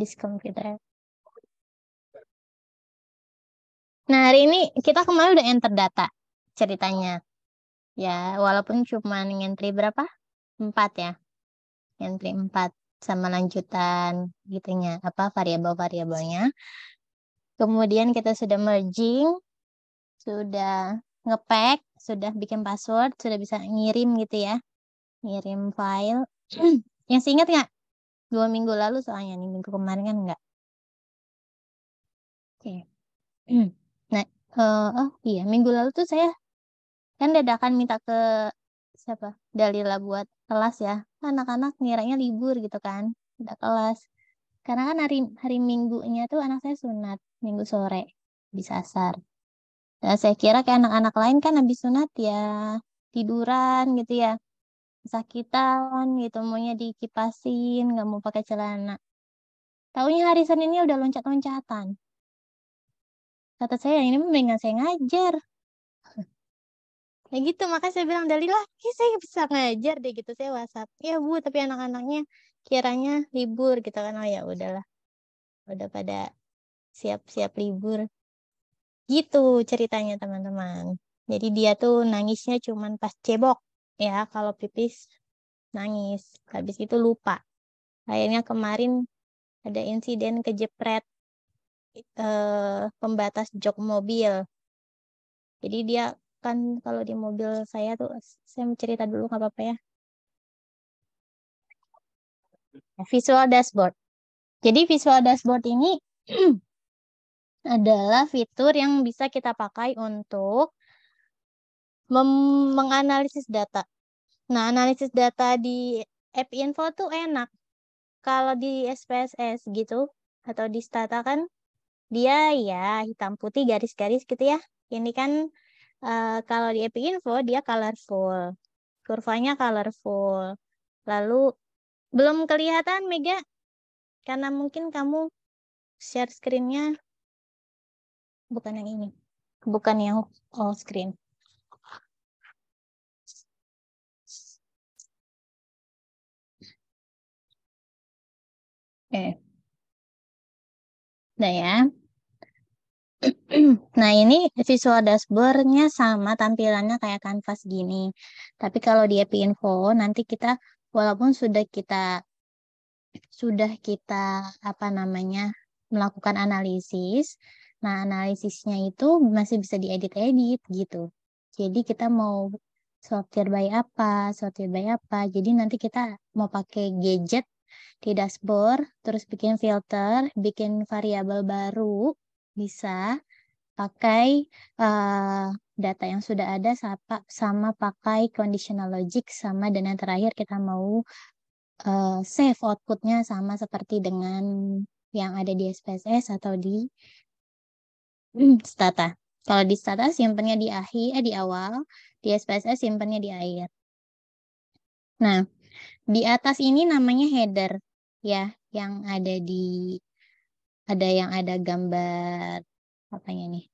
habis komputer. Nah, hari ini kita kemarin udah enter data ceritanya. Ya, walaupun cuma ngentri berapa? Empat ya. Ngentri empat sama lanjutan gitu ya. apa variabel-variabelnya. Kemudian kita sudah merging, sudah ngepack, sudah bikin password, sudah bisa ngirim gitu ya. Ngirim file. Yang seingat nggak Dua minggu lalu soalnya nih, minggu kemarin kan enggak. Oke. Okay. Nah, uh, oh iya, minggu lalu tuh saya kan dadakan minta ke siapa? Dalila buat kelas ya. Anak-anak ngiranya libur gitu kan, tidak kelas. Karena kan hari hari minggunya tuh anak saya sunat minggu sore di sasar. Nah, saya kira kayak anak-anak lain kan habis sunat ya tiduran gitu ya sakitan gitu, maunya dikipasin, nggak mau pakai celana. tahunya hari ini udah loncat-loncatan. Kata saya, ini mendingan saya ngajar. Ya gitu, makanya saya bilang dalilah, ya saya bisa ngajar deh gitu, saya WhatsApp. Ya Bu, tapi anak-anaknya kiranya libur gitu kan. Oh ya udahlah. Udah pada siap-siap libur. Gitu ceritanya teman-teman. Jadi dia tuh nangisnya cuman pas cebok ya kalau pipis nangis habis itu lupa akhirnya kemarin ada insiden kejepret eh, pembatas jok mobil jadi dia kan kalau di mobil saya tuh saya mau cerita dulu nggak apa-apa ya nah, visual dashboard jadi visual dashboard ini adalah fitur yang bisa kita pakai untuk menganalisis data. Nah, analisis data di app info tuh enak. Kalau di SPSS gitu atau di Stata kan dia ya hitam putih garis-garis gitu ya. Ini kan uh, kalau di app info dia colorful. Kurvanya colorful. Lalu belum kelihatan Mega karena mungkin kamu share screen-nya bukan yang ini. Bukan yang all screen. Oke. nah ya. Nah ini visual dashboardnya sama tampilannya kayak kanvas gini. Tapi kalau di API Info nanti kita walaupun sudah kita sudah kita apa namanya melakukan analisis, nah analisisnya itu masih bisa diedit-edit gitu. Jadi kita mau sortir by apa, sortir by apa. Jadi nanti kita mau pakai gadget di dashboard, terus bikin filter, bikin variabel baru, bisa pakai uh, data yang sudah ada sama, sama pakai conditional logic sama dan yang terakhir kita mau uh, save outputnya sama seperti dengan yang ada di SPSS atau di hmm, Stata. Kalau di Stata simpannya di akhir, eh, di awal, di SPSS simpannya di akhir. Nah, di atas ini namanya header ya, yang ada di ada yang ada gambar apanya nih?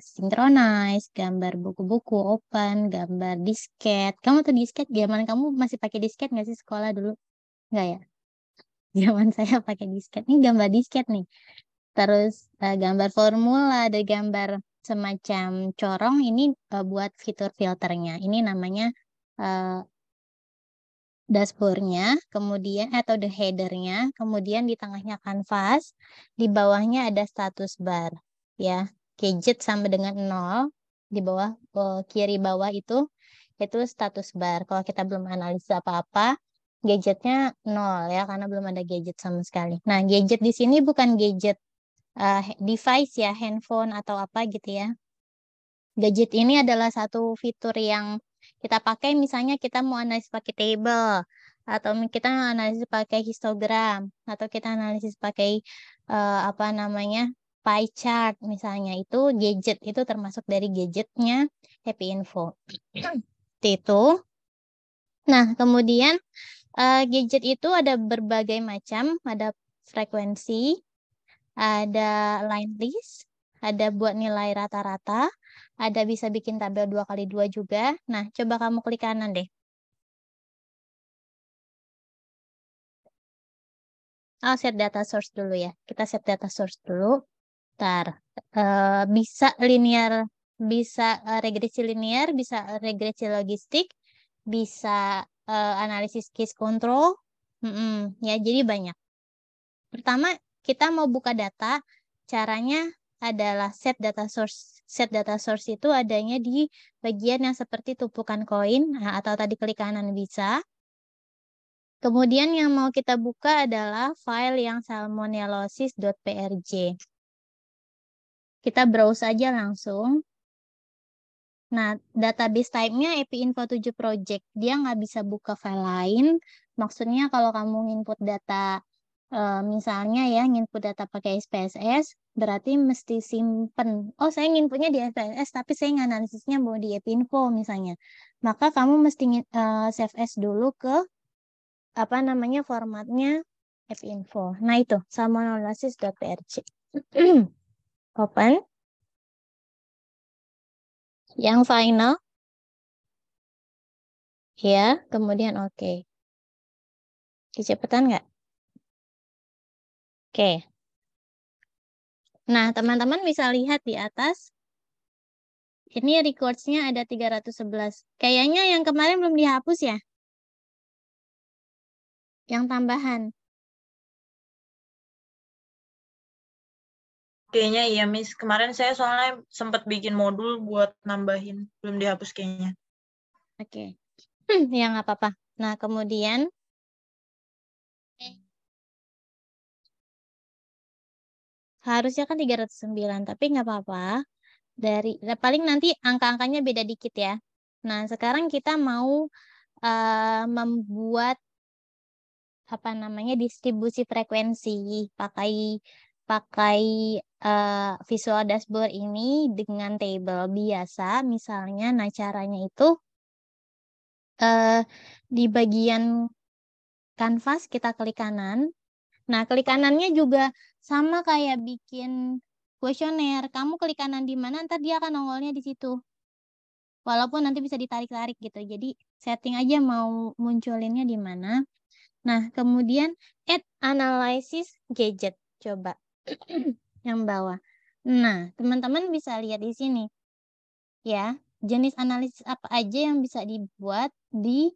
Synchronize, gambar buku-buku open, gambar disket. Kamu tuh disket zaman kamu masih pakai disket nggak sih sekolah dulu? nggak ya? Zaman saya pakai disket. Nih gambar disket nih. Terus uh, gambar formula, ada gambar semacam corong ini uh, buat fitur filternya. Ini namanya uh, dashboardnya, kemudian atau the headernya, kemudian di tengahnya kanvas, di bawahnya ada status bar, ya gadget sama dengan nol, di bawah eh, kiri bawah itu itu status bar. Kalau kita belum analisa apa-apa, gadgetnya nol ya karena belum ada gadget sama sekali. Nah gadget di sini bukan gadget uh, device ya handphone atau apa gitu ya. Gadget ini adalah satu fitur yang kita pakai misalnya kita mau analisis pakai table atau kita analisis pakai histogram atau kita analisis pakai uh, apa namanya pie chart misalnya itu gadget itu termasuk dari gadgetnya Happy Info itu nah kemudian uh, gadget itu ada berbagai macam ada frekuensi ada line list ada buat nilai rata-rata ada bisa bikin tabel dua kali dua juga. Nah, coba kamu klik kanan deh. Oh, set data source dulu ya. Kita set data source dulu. Ntar, uh, bisa linear, bisa eh, regresi linear, bisa regresi logistik, bisa uh, analisis case control, mm -mm, ya jadi banyak. Pertama, kita mau buka data, caranya adalah set data source. Set data source itu adanya di bagian yang seperti tumpukan koin nah, atau tadi klik kanan bisa. Kemudian yang mau kita buka adalah file yang salmonellosis.prj. Kita browse aja langsung. Nah, database type-nya API-Info7 Project. Dia nggak bisa buka file lain. Maksudnya kalau kamu input data Eh, misalnya ya nginput data pakai SPSS berarti mesti simpen oh saya nginputnya di SPSS tapi saya nganalisisnya mau di Epinfo misalnya maka kamu mesti uh, save as dulu ke apa namanya formatnya Epinfo nah itu sama salmonellosis.prc open yang final ya kemudian oke okay. kecepatan nggak Oke. Nah, teman-teman bisa lihat di atas. Ini records-nya ada 311. Kayaknya yang kemarin belum dihapus ya? Yang tambahan. Kayaknya iya, Miss. Kemarin saya soalnya sempat bikin modul buat nambahin. Belum dihapus kayaknya. Oke. Okay. ya nggak apa-apa. Nah, kemudian harusnya kan 309, tapi nggak apa-apa. Dari paling nanti angka-angkanya beda dikit ya. Nah, sekarang kita mau uh, membuat apa namanya distribusi frekuensi pakai pakai uh, visual dashboard ini dengan table biasa misalnya nah caranya itu uh, di bagian kanvas kita klik kanan nah klik kanannya juga sama kayak bikin kuesioner, kamu klik kanan di mana, nanti dia akan nongolnya di situ. Walaupun nanti bisa ditarik-tarik gitu. Jadi setting aja mau munculinnya di mana. Nah, kemudian add analysis gadget. Coba yang bawah. Nah, teman-teman bisa lihat di sini. Ya, jenis analisis apa aja yang bisa dibuat di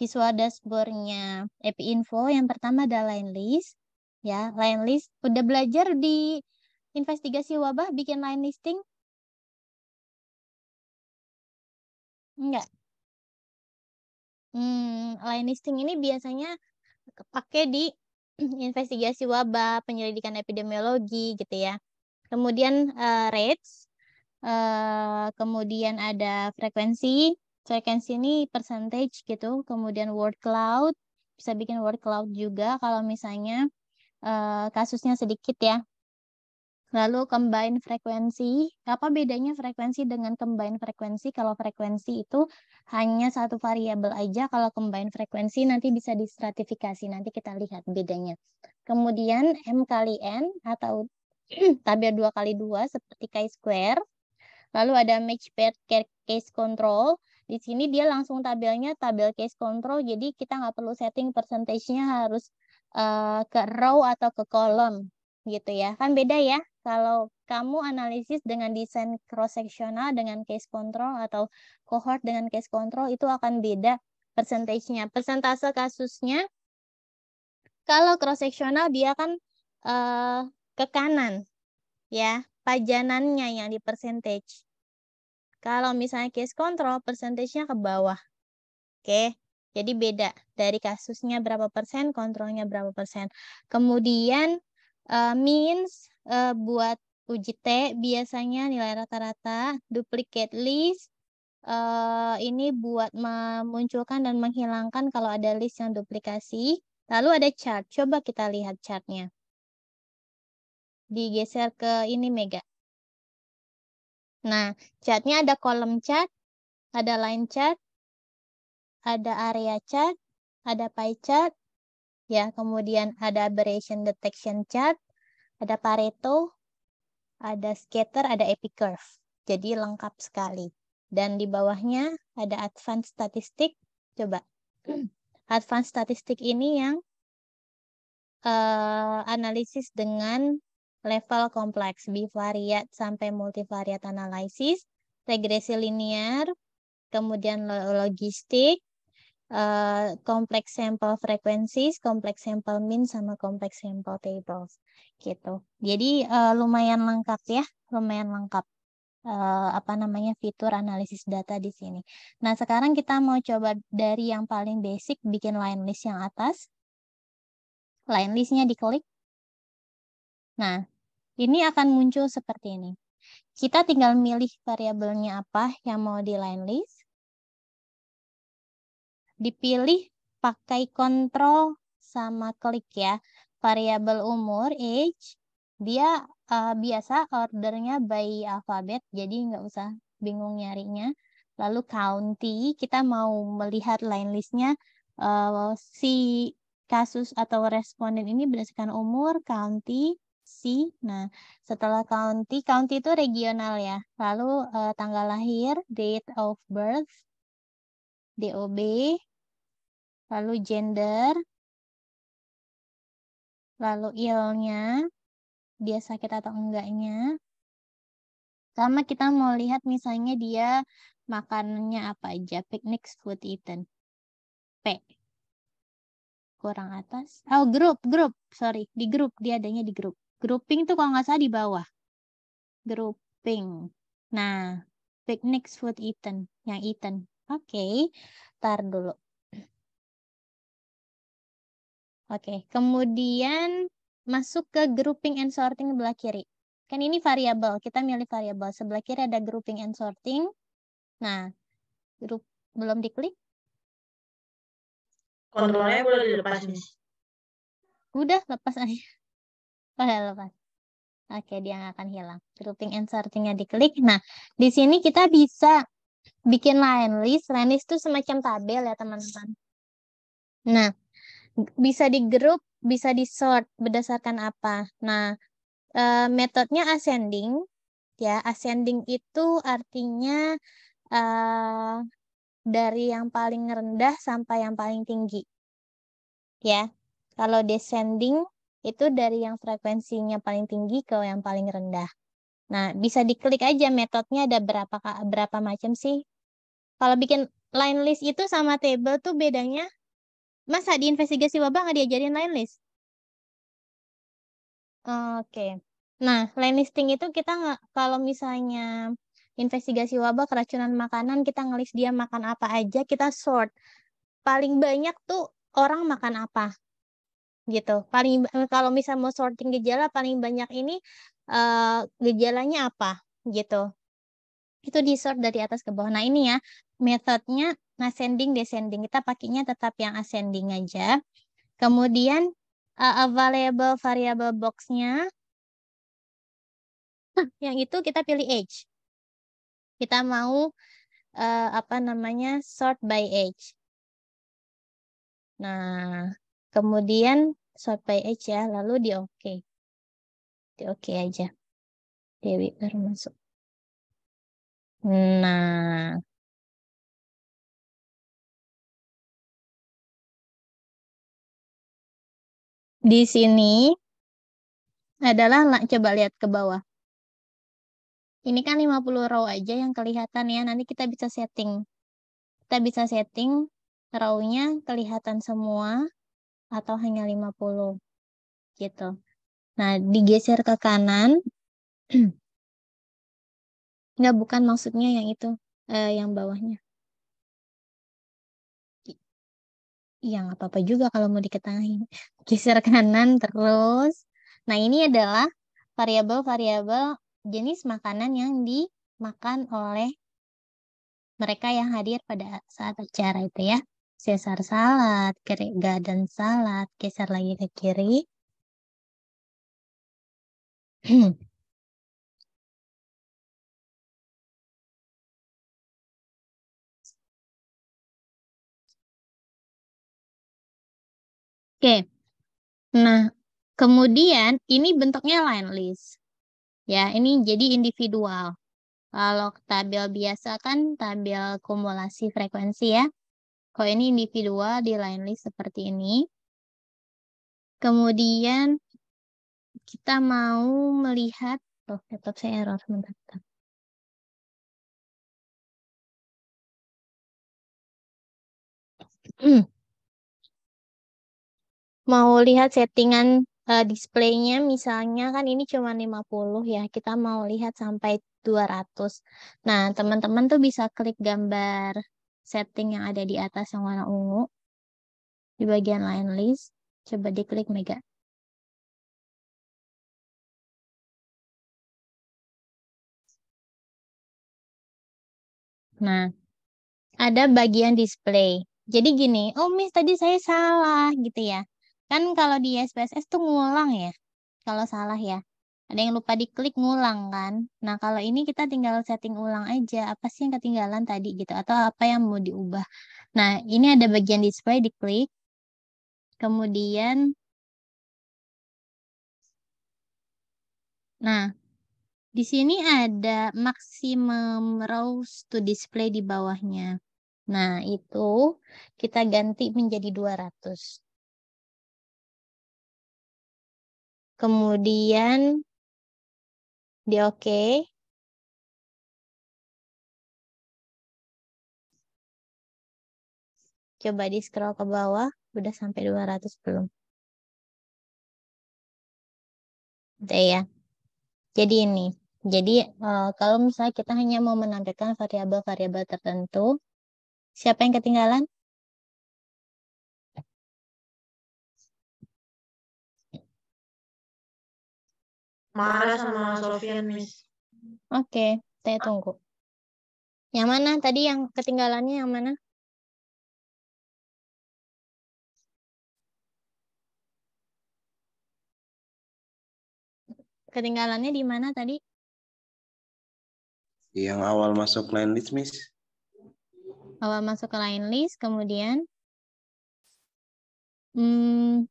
visual dashboardnya EPI Info. Yang pertama ada line list, ya line list udah belajar di investigasi wabah bikin line listing enggak hmm, line listing ini biasanya pakai di investigasi wabah penyelidikan epidemiologi gitu ya kemudian uh, rates uh, kemudian ada frekuensi frekuensi ini percentage gitu kemudian word cloud bisa bikin word cloud juga kalau misalnya Eh, kasusnya sedikit ya. Lalu combine frekuensi, apa bedanya frekuensi dengan combine frekuensi? Kalau frekuensi itu hanya satu variabel aja, kalau combine frekuensi nanti bisa distratifikasi, nanti kita lihat bedanya. Kemudian M kali N atau tabel 2 kali 2 seperti chi-square. Lalu ada match pair case control. Di sini dia langsung tabelnya tabel case control, jadi kita nggak perlu setting persentasenya harus Eh, ke row atau ke kolom gitu ya. Kan beda ya kalau kamu analisis dengan desain cross sectional dengan case control atau cohort dengan case control itu akan beda persentasenya. Persentase kasusnya kalau cross sectional dia kan uh, ke kanan ya, pajanannya yang di percentage. Kalau misalnya case control, persentasenya ke bawah. Oke, jadi beda dari kasusnya berapa persen, kontrolnya berapa persen. Kemudian uh, means uh, buat uji T biasanya nilai rata-rata, duplicate list uh, ini buat memunculkan dan menghilangkan kalau ada list yang duplikasi. Lalu ada chart. Coba kita lihat chartnya. Digeser ke ini mega. Nah, chartnya ada kolom chart, ada line chart, ada area chart, ada pie chart, ya, kemudian ada aberration detection chart, ada Pareto, ada scatter, ada epic curve. Jadi lengkap sekali. Dan di bawahnya ada advanced statistik. Coba. advanced statistik ini yang uh, analisis dengan level kompleks, bivariat sampai multivariat analisis, regresi linear, kemudian logistik, complex eh, kompleks sampel frekuensi, kompleks sampel min, sama kompleks sampel tables gitu. Jadi uh, lumayan lengkap ya, lumayan lengkap uh, apa namanya fitur analisis data di sini. Nah sekarang kita mau coba dari yang paling basic bikin line list yang atas. Line listnya diklik. Nah ini akan muncul seperti ini. Kita tinggal milih variabelnya apa yang mau di line list dipilih pakai kontrol sama klik ya. Variabel umur, age, dia uh, biasa ordernya by alfabet, jadi nggak usah bingung nyarinya. Lalu county, kita mau melihat line listnya uh, si kasus atau responden ini berdasarkan umur, county, si. Nah, setelah county, county itu regional ya. Lalu uh, tanggal lahir, date of birth, DOB, lalu gender, lalu ilnya, dia sakit atau enggaknya. Sama kita mau lihat misalnya dia makanannya apa aja, picnic food eaten. P. Kurang atas. Oh, grup, grup. Sorry, di grup. Dia adanya di grup. Grouping tuh kalau nggak salah di bawah. Grouping. Nah, picnic food eaten. Yang eaten. Oke, okay. tar dulu. Oke, kemudian masuk ke grouping and sorting sebelah kiri. Kan ini variabel, kita milih variabel. Sebelah kiri ada grouping and sorting. Nah, grup belum diklik. Kontrolnya boleh dilepas, nih. Udah, lepas aja. Udah lepas. Oke, dia nggak akan hilang. Grouping and sortingnya diklik. Nah, di sini kita bisa bikin line list. Line list itu semacam tabel ya, teman-teman. Nah, bisa di grup, bisa di sort berdasarkan apa. Nah, uh, metodenya ascending ya. Ascending itu artinya uh, dari yang paling rendah sampai yang paling tinggi. Ya. Kalau descending itu dari yang frekuensinya paling tinggi ke yang paling rendah. Nah, bisa diklik aja metodenya ada berapa berapa macam sih. Kalau bikin line list itu sama table tuh bedanya Masa di investigasi wabah nggak diajarin line list? Oke. Okay. Nah, line listing itu kita nggak kalau misalnya investigasi wabah keracunan makanan kita ngelis dia makan apa aja kita sort paling banyak tuh orang makan apa gitu paling kalau misal mau sorting gejala paling banyak ini uh, gejalanya apa gitu itu di sort dari atas ke bawah. Nah ini ya metodenya ascending descending. Kita pakainya tetap yang ascending aja. Kemudian uh, available variable boxnya nah, yang itu kita pilih age. Kita mau uh, apa namanya sort by age. Nah, kemudian sort by age ya, lalu di oke. Okay. Di oke okay aja. Dewi baru masuk. Nah. Di sini adalah coba lihat ke bawah. Ini kan 50 row aja yang kelihatan ya. Nanti kita bisa setting. Kita bisa setting row-nya kelihatan semua atau hanya 50. Gitu. Nah, digeser ke kanan. Enggak, bukan maksudnya yang itu, eh, yang bawahnya. yang apa-apa juga kalau mau diketahui. Geser kanan terus. Nah, ini adalah variabel-variabel jenis makanan yang dimakan oleh mereka yang hadir pada saat acara itu ya. Caesar salad, kiri, garden salad, geser lagi ke kiri. Oke. Nah, kemudian ini bentuknya line list. Ya, ini jadi individual. Kalau tabel biasa kan tabel kumulasi frekuensi ya. Kalau ini individual di line list seperti ini. Kemudian kita mau melihat, oh laptop saya error sebentar. Hmm mau lihat settingan uh, displaynya misalnya kan ini cuma 50 ya kita mau lihat sampai 200 nah teman-teman tuh bisa klik gambar setting yang ada di atas yang warna ungu di bagian line list coba diklik mega nah ada bagian display jadi gini oh miss tadi saya salah gitu ya Kan kalau di SPSS tuh ngulang ya, kalau salah ya. Ada yang lupa diklik ngulang kan. Nah kalau ini kita tinggal setting ulang aja, apa sih yang ketinggalan tadi gitu, atau apa yang mau diubah. Nah ini ada bagian display diklik, kemudian Nah, di sini ada maximum rows to display di bawahnya. Nah, itu kita ganti menjadi 200. Kemudian di oke. Okay. Coba di scroll ke bawah, udah sampai 200 belum? Udah ya. Jadi ini, jadi eh, kalau misalnya kita hanya mau menampilkan variabel-variabel tertentu, siapa yang ketinggalan? marah sama Sofian, Miss. Oke, okay, saya tunggu. Yang mana tadi yang ketinggalannya yang mana? Ketinggalannya di mana tadi? Yang awal masuk line list, Miss. Awal masuk ke line list, kemudian hmm,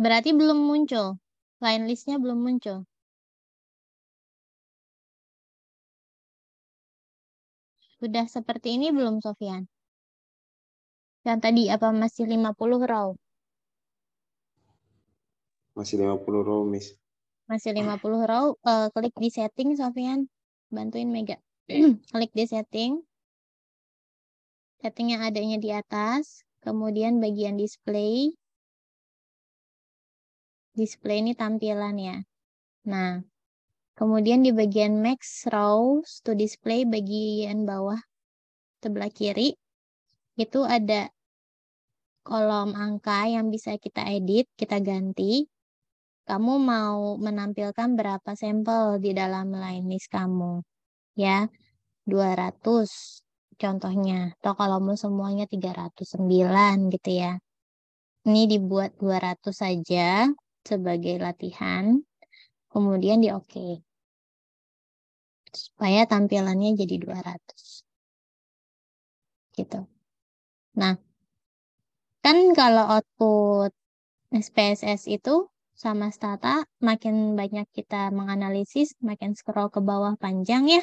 berarti belum muncul. Line listnya belum muncul. udah seperti ini belum, Sofian? Yang tadi apa masih 50 row? Masih 50 row, Miss. Masih 50 row. Uh, klik di setting, Sofian. Bantuin Mega. klik di setting. Setting yang adanya di atas. Kemudian bagian display. Display ini tampilan ya. Nah, Kemudian di bagian Max Rows to Display bagian bawah sebelah kiri itu ada kolom angka yang bisa kita edit, kita ganti. Kamu mau menampilkan berapa sampel di dalam line list kamu? Ya, 200 contohnya. Atau kalau mau semuanya 309 gitu ya. Ini dibuat 200 saja sebagai latihan. Kemudian di oke. Okay supaya tampilannya jadi 200 gitu nah kan kalau output SPSS itu sama stata makin banyak kita menganalisis makin scroll ke bawah panjang ya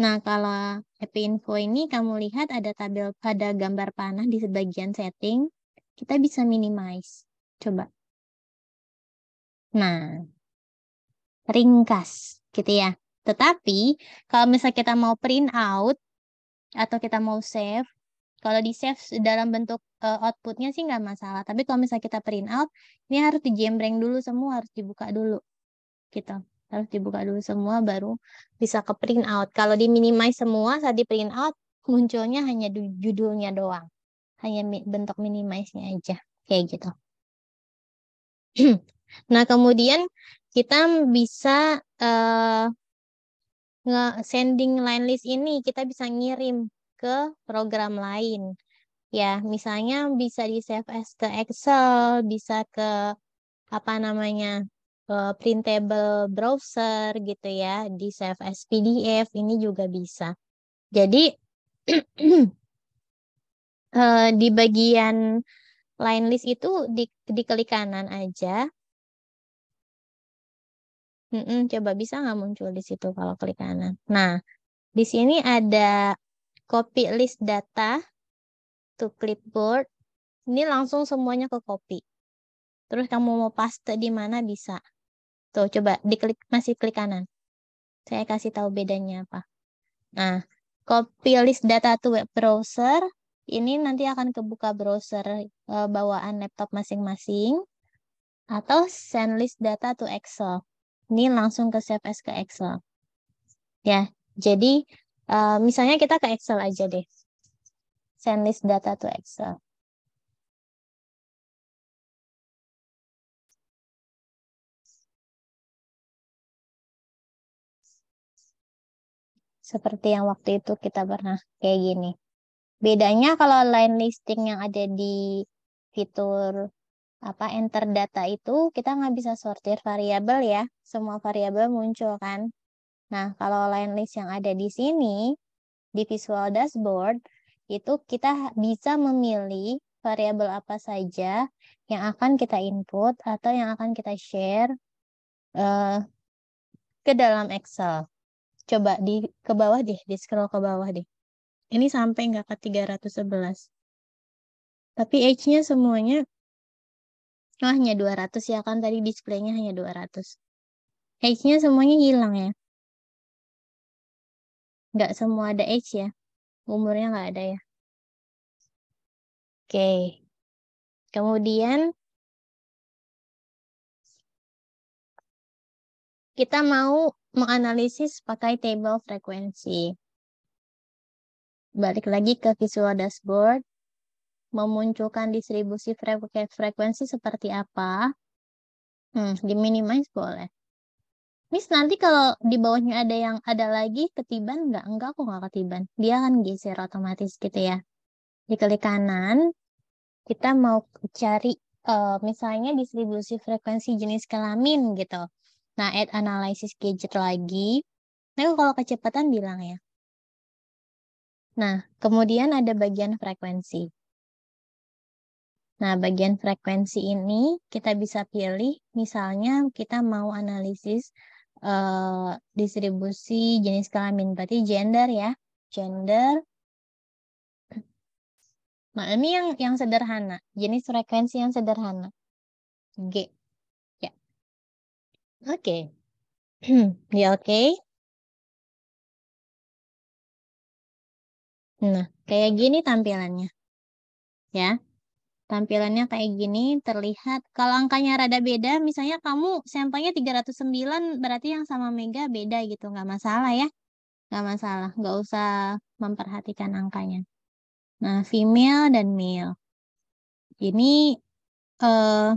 nah kalau happy info ini kamu lihat ada tabel pada gambar panah di sebagian setting kita bisa minimize coba nah ringkas gitu ya tetapi kalau misalnya kita mau print out atau kita mau save, kalau di save dalam bentuk uh, outputnya sih nggak masalah. Tapi kalau misalnya kita print out, ini harus dijembreng dulu semua, harus dibuka dulu, gitu. Harus dibuka dulu semua baru bisa ke print out. Kalau di minimize semua saat di print out munculnya hanya judulnya doang, hanya bentuk minimize-nya aja, kayak gitu. nah kemudian kita bisa uh, sending line list ini kita bisa ngirim ke program lain. Ya, misalnya bisa di save as ke Excel, bisa ke apa namanya? ke printable browser gitu ya, di save as PDF ini juga bisa. Jadi eh, di bagian line list itu di, di klik kanan aja Mm-mm, coba bisa nggak muncul di situ kalau klik kanan. Nah, di sini ada copy list data to clipboard. Ini langsung semuanya ke copy. Terus kamu mau paste di mana bisa. Tuh, coba diklik masih klik kanan. Saya kasih tahu bedanya apa. Nah, copy list data to web browser. Ini nanti akan kebuka browser eh, bawaan laptop masing-masing. Atau send list data to Excel ini langsung ke save ke Excel. Ya, jadi uh, misalnya kita ke Excel aja deh. Send list data to Excel. Seperti yang waktu itu kita pernah kayak gini. Bedanya kalau line listing yang ada di fitur apa enter data itu kita nggak bisa sortir variabel ya. Semua variabel muncul kan. Nah, kalau line list yang ada di sini di visual dashboard itu kita bisa memilih variabel apa saja yang akan kita input atau yang akan kita share uh, ke dalam Excel. Coba di ke bawah deh, di scroll ke bawah deh. Ini sampai nggak ke 311. Tapi age nya semuanya oh hanya 200 ya kan tadi displaynya hanya 200 age nya semuanya hilang ya nggak semua ada age ya umurnya nggak ada ya oke okay. kemudian kita mau menganalisis pakai table frekuensi balik lagi ke visual dashboard memunculkan distribusi frekuensi seperti apa. Hmm, diminimize boleh. Miss nanti kalau di bawahnya ada yang ada lagi ketiban nggak? Enggak, aku nggak ketiban. Dia akan geser otomatis gitu ya. Diklik kanan, kita mau cari uh, misalnya distribusi frekuensi jenis kelamin gitu. Nah, add analysis gadget lagi. Nah, kalau kecepatan bilang ya. Nah, kemudian ada bagian frekuensi. Nah, bagian frekuensi ini kita bisa pilih, misalnya kita mau analisis uh, distribusi jenis kelamin, berarti gender ya, gender. Nah, ini yang yang sederhana, jenis frekuensi yang sederhana. G. Ya. Oke. Okay. ya oke. Okay. Nah, kayak gini tampilannya. Ya tampilannya kayak gini terlihat kalau angkanya rada beda misalnya kamu sampelnya 309 berarti yang sama Mega beda gitu nggak masalah ya nggak masalah nggak usah memperhatikan angkanya nah female dan male ini uh,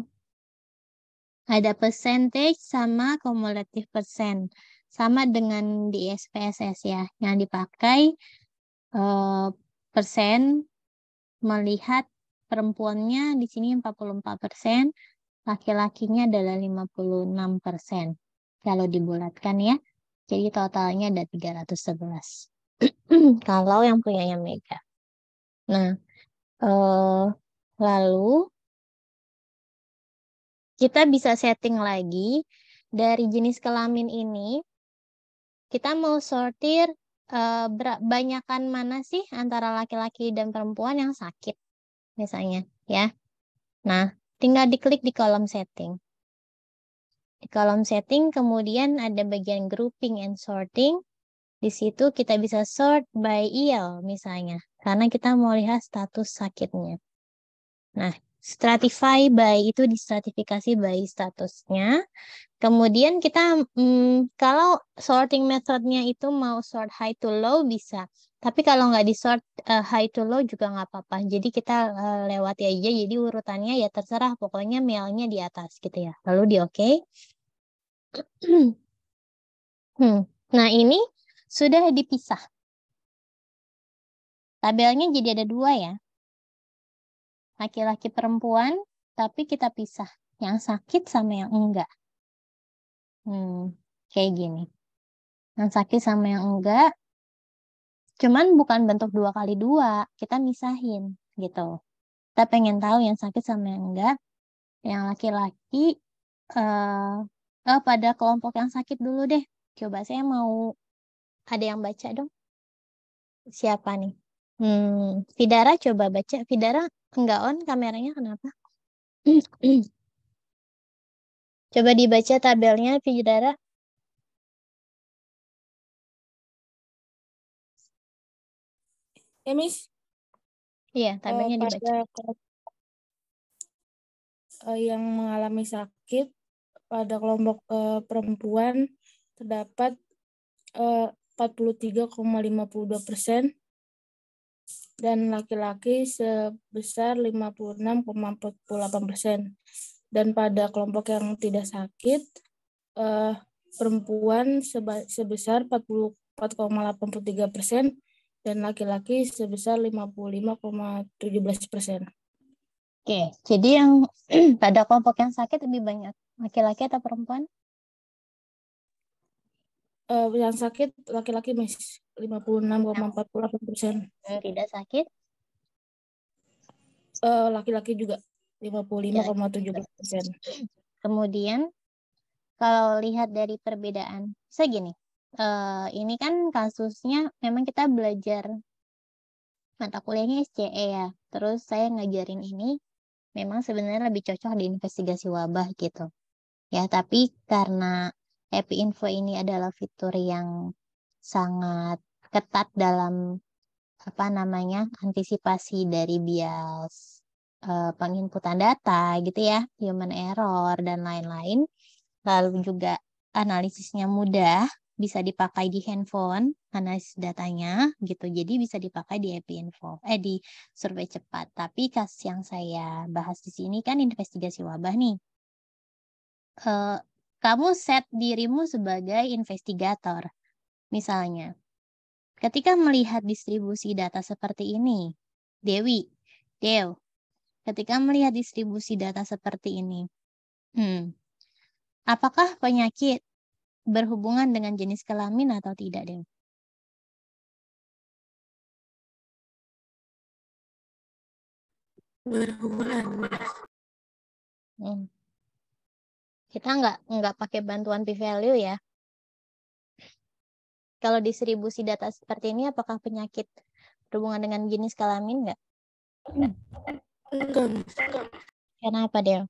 ada percentage sama cumulative percent sama dengan di SPSS ya yang dipakai uh, persen melihat perempuannya di sini 44 persen, laki-lakinya adalah 56 persen. Kalau dibulatkan ya, jadi totalnya ada 311. Kalau yang punya yang Mega. Nah, eh, lalu kita bisa setting lagi dari jenis kelamin ini. Kita mau sortir eh, banyakan mana sih antara laki-laki dan perempuan yang sakit misalnya ya. Nah, tinggal diklik di kolom setting. Di kolom setting kemudian ada bagian grouping and sorting. Di situ kita bisa sort by IL e misalnya, karena kita mau lihat status sakitnya. Nah, stratify by itu distratifikasi by statusnya. Kemudian kita hmm, kalau sorting methodnya itu mau sort high to low bisa. Tapi kalau nggak di sort uh, high to low juga nggak apa-apa. Jadi kita uh, lewati aja. Jadi urutannya ya terserah. Pokoknya mailnya di atas gitu ya. Lalu di oke. Okay. hmm. Nah ini sudah dipisah. Tabelnya jadi ada dua ya. Laki-laki perempuan, tapi kita pisah. Yang sakit sama yang enggak. Hmm, kayak gini. Yang sakit sama yang enggak, Cuman bukan bentuk dua kali dua, kita misahin gitu. Kita pengen tahu yang sakit sama yang enggak. Yang laki-laki uh, uh, pada kelompok yang sakit dulu deh. Coba saya mau ada yang baca dong. Siapa nih? Hmm, Fidara coba baca. Fidara enggak on kameranya kenapa? coba dibaca tabelnya Fidara. Ya, Miss? Iya, tabelnya uh, eh, dibaca. Uh, yang mengalami sakit pada kelompok uh, perempuan terdapat uh, 43,52 persen dan laki-laki sebesar 56,48 persen. Dan pada kelompok yang tidak sakit, uh, perempuan sebesar 44,83 persen dan laki-laki sebesar 55,17 persen. Oke, jadi yang pada kelompok yang sakit lebih banyak laki-laki atau perempuan? Uh, yang sakit laki-laki mis 56,48 persen. tidak sakit? laki eh, laki-laki juga 55,17 persen. Kemudian kalau lihat dari perbedaan, saya gini uh, ini kan kasusnya memang kita belajar mata kuliahnya SCE ya. Terus saya ngajarin ini memang sebenarnya lebih cocok di investigasi wabah gitu. Ya, tapi karena Epi Info ini adalah fitur yang sangat ketat dalam apa namanya antisipasi dari bias e, penginputan data gitu ya human error dan lain-lain lalu juga analisisnya mudah bisa dipakai di handphone karena datanya gitu. Jadi bisa dipakai di EP info eh di survei cepat. Tapi kasus yang saya bahas di sini kan investigasi wabah nih. e, kamu set dirimu sebagai investigator. Misalnya, ketika melihat distribusi data seperti ini, Dewi, Dew, ketika melihat distribusi data seperti ini, hmm, apakah penyakit berhubungan dengan jenis kelamin atau tidak, Dewi? Berhubungan. Hmm. Kita nggak nggak pakai bantuan p-value ya. Kalau distribusi data seperti ini, apakah penyakit berhubungan dengan jenis kelamin nggak? Enggak. Kenapa, Del?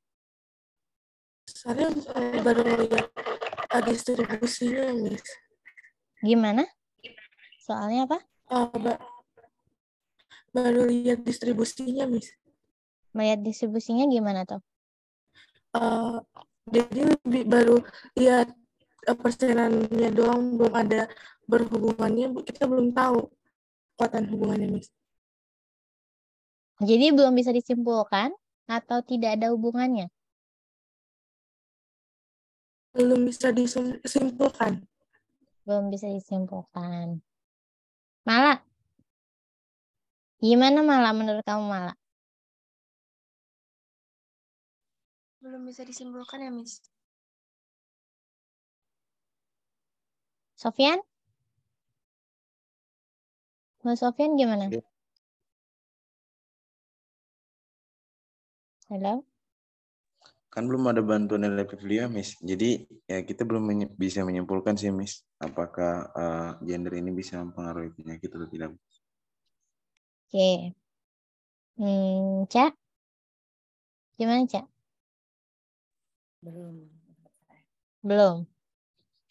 Soalnya baru lihat uh, distribusinya, Miss. Gimana? Soalnya apa? Uh, oh, ba baru lihat distribusinya, Miss. Melihat distribusinya gimana, tuh? Eh, uh, jadi lebih baru lihat eh, persenannya doang, belum ada berhubungannya, kita belum tahu kekuatan hubungannya, Miss. Jadi belum bisa disimpulkan atau tidak ada hubungannya? Belum bisa disimpulkan. Belum bisa disimpulkan. Malah, gimana malah menurut kamu malah? Belum bisa disimpulkan ya, Miss. Sofian? Mas Sofian gimana? Iya. Halo? kan belum ada bantuan dari Piplia, Miss. Jadi ya kita belum menye bisa menyimpulkan sih, Miss, apakah uh, gender ini bisa mempengaruhi penyakit atau tidak. Oke. Okay. Hmm, Cak? Gimana, Cak? Belum. Belum.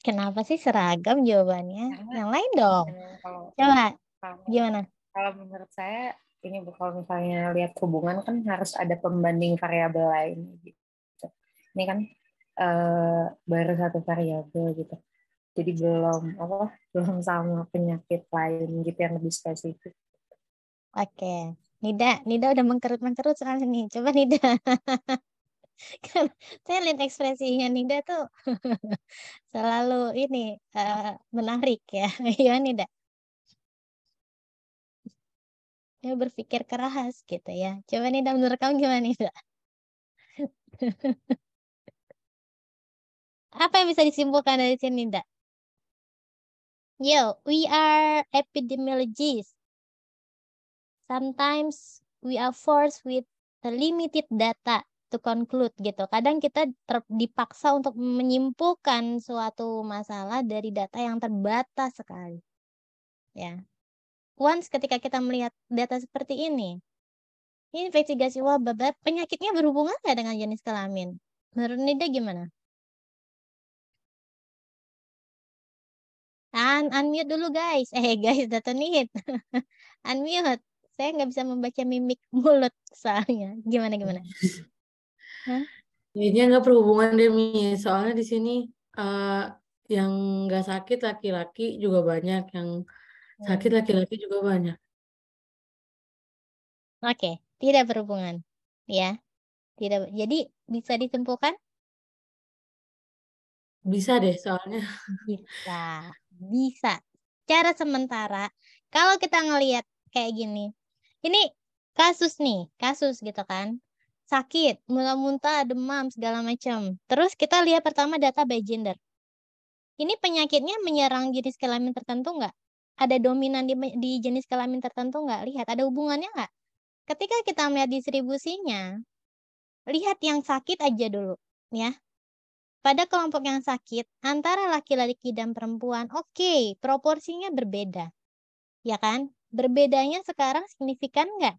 Kenapa sih seragam jawabannya? Yang lain dong. Kalau, Coba. Kalau, gimana? Kalau menurut saya ini kalau misalnya lihat hubungan kan harus ada pembanding variabel lain gitu ini kan uh, baru satu variabel gitu jadi belum apa belum sama penyakit lain gitu yang lebih spesifik oke okay. Nida Nida udah mengkerut mengkerut sekarang ini coba Nida kan saya lihat ekspresinya Nida tuh selalu ini uh, menarik ya ya Nida dia berpikir keras gitu ya coba Nida menurut kamu gimana Nida apa yang bisa disimpulkan dari sini, Nda? Yo, we are epidemiologists. Sometimes we are forced with limited data to conclude gitu. Kadang kita ter- dipaksa untuk menyimpulkan suatu masalah dari data yang terbatas sekali. Ya. Once ketika kita melihat data seperti ini, investigasi wabah penyakitnya berhubungan nggak dengan jenis kelamin? Menurut Nida gimana? Un unmute dulu guys. Eh guys, Datonit. unmute. Saya nggak bisa membaca mimik mulut soalnya. Gimana gimana? Hah? nggak perhubungan demi Soalnya di sini uh, yang nggak sakit laki-laki juga banyak, yang sakit hmm. laki-laki juga banyak. Oke, okay. tidak berhubungan, ya. Tidak. Jadi bisa disimpulkan? Bisa deh, soalnya. Bisa bisa. Cara sementara, kalau kita ngelihat kayak gini, ini kasus nih, kasus gitu kan, sakit, muntah-muntah, demam, segala macam. Terus kita lihat pertama data by gender. Ini penyakitnya menyerang jenis kelamin tertentu nggak? Ada dominan di, di jenis kelamin tertentu nggak? Lihat, ada hubungannya nggak? Ketika kita melihat distribusinya, lihat yang sakit aja dulu ya pada kelompok yang sakit, antara laki-laki dan perempuan, oke, okay, proporsinya berbeda. Ya kan? Berbedanya sekarang signifikan nggak?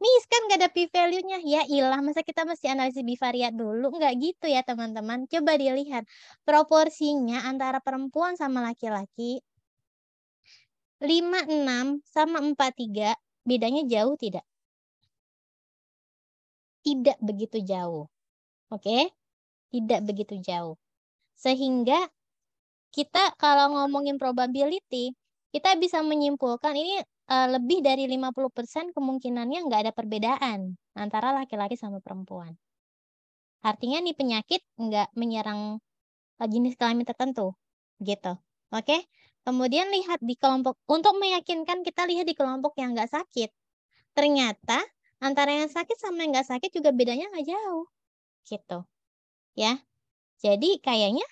Miss kan nggak ada p-value-nya. Ya ilah, masa kita mesti analisis bivariat dulu? Nggak gitu ya teman-teman. Coba dilihat. Proporsinya antara perempuan sama laki-laki 5, 6 sama 4, 3 bedanya jauh tidak? Tidak begitu jauh. Oke, okay? tidak begitu jauh. Sehingga kita kalau ngomongin probability, kita bisa menyimpulkan ini uh, lebih dari 50% kemungkinannya nggak ada perbedaan antara laki-laki sama perempuan. Artinya nih penyakit nggak menyerang eh, jenis kelamin tertentu, gitu. Oke. Kemudian lihat di kelompok untuk meyakinkan kita lihat di kelompok yang nggak sakit. Ternyata antara yang sakit sama yang nggak sakit juga bedanya nggak jauh, gitu ya. Jadi kayaknya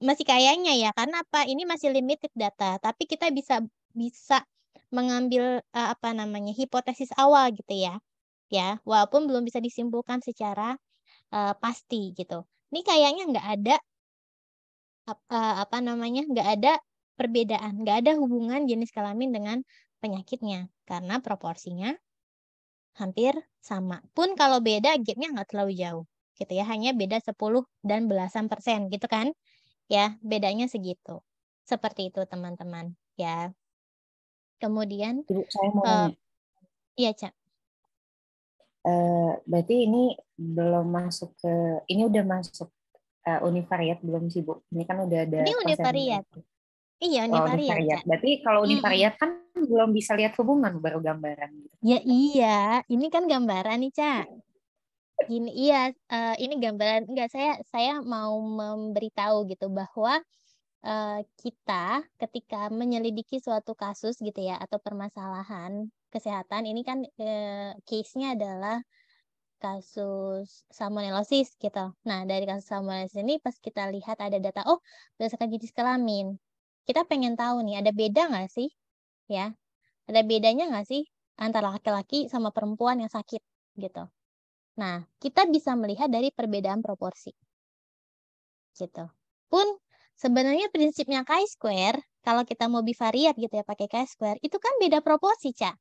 masih kayaknya ya karena apa ini masih limited data tapi kita bisa bisa mengambil uh, apa namanya hipotesis awal gitu ya ya walaupun belum bisa disimpulkan secara uh, pasti gitu ini kayaknya nggak ada uh, apa namanya nggak ada perbedaan nggak ada hubungan jenis kelamin dengan penyakitnya karena proporsinya hampir sama pun kalau beda gapnya nggak terlalu jauh gitu ya hanya beda 10 dan belasan persen gitu kan ya bedanya segitu seperti itu teman-teman ya kemudian Ibu, saya mau uh, iya cak uh, berarti ini belum masuk ke ini udah masuk uh, univariat belum sih bu ini kan udah ada ini univariat Iya, oh, univariat. Oh, Berarti kalau univariat kan belum bisa lihat hubungan, baru gambaran. Gitu. Ya iya, ini kan gambaran nih, Cak. Gini, iya, uh, ini gambaran enggak saya saya mau memberitahu gitu bahwa uh, kita ketika menyelidiki suatu kasus gitu ya atau permasalahan kesehatan ini kan uh, case-nya adalah kasus salmonellosis gitu. Nah, dari kasus salmonellosis ini pas kita lihat ada data oh berdasarkan jenis kelamin. Kita pengen tahu nih ada beda nggak sih? Ya. Ada bedanya nggak sih antara laki-laki sama perempuan yang sakit gitu. Nah, kita bisa melihat dari perbedaan proporsi. Gitu. Pun sebenarnya prinsipnya chi-square, kalau kita mau bivariat gitu ya pakai chi-square, itu kan beda proporsi, Ca.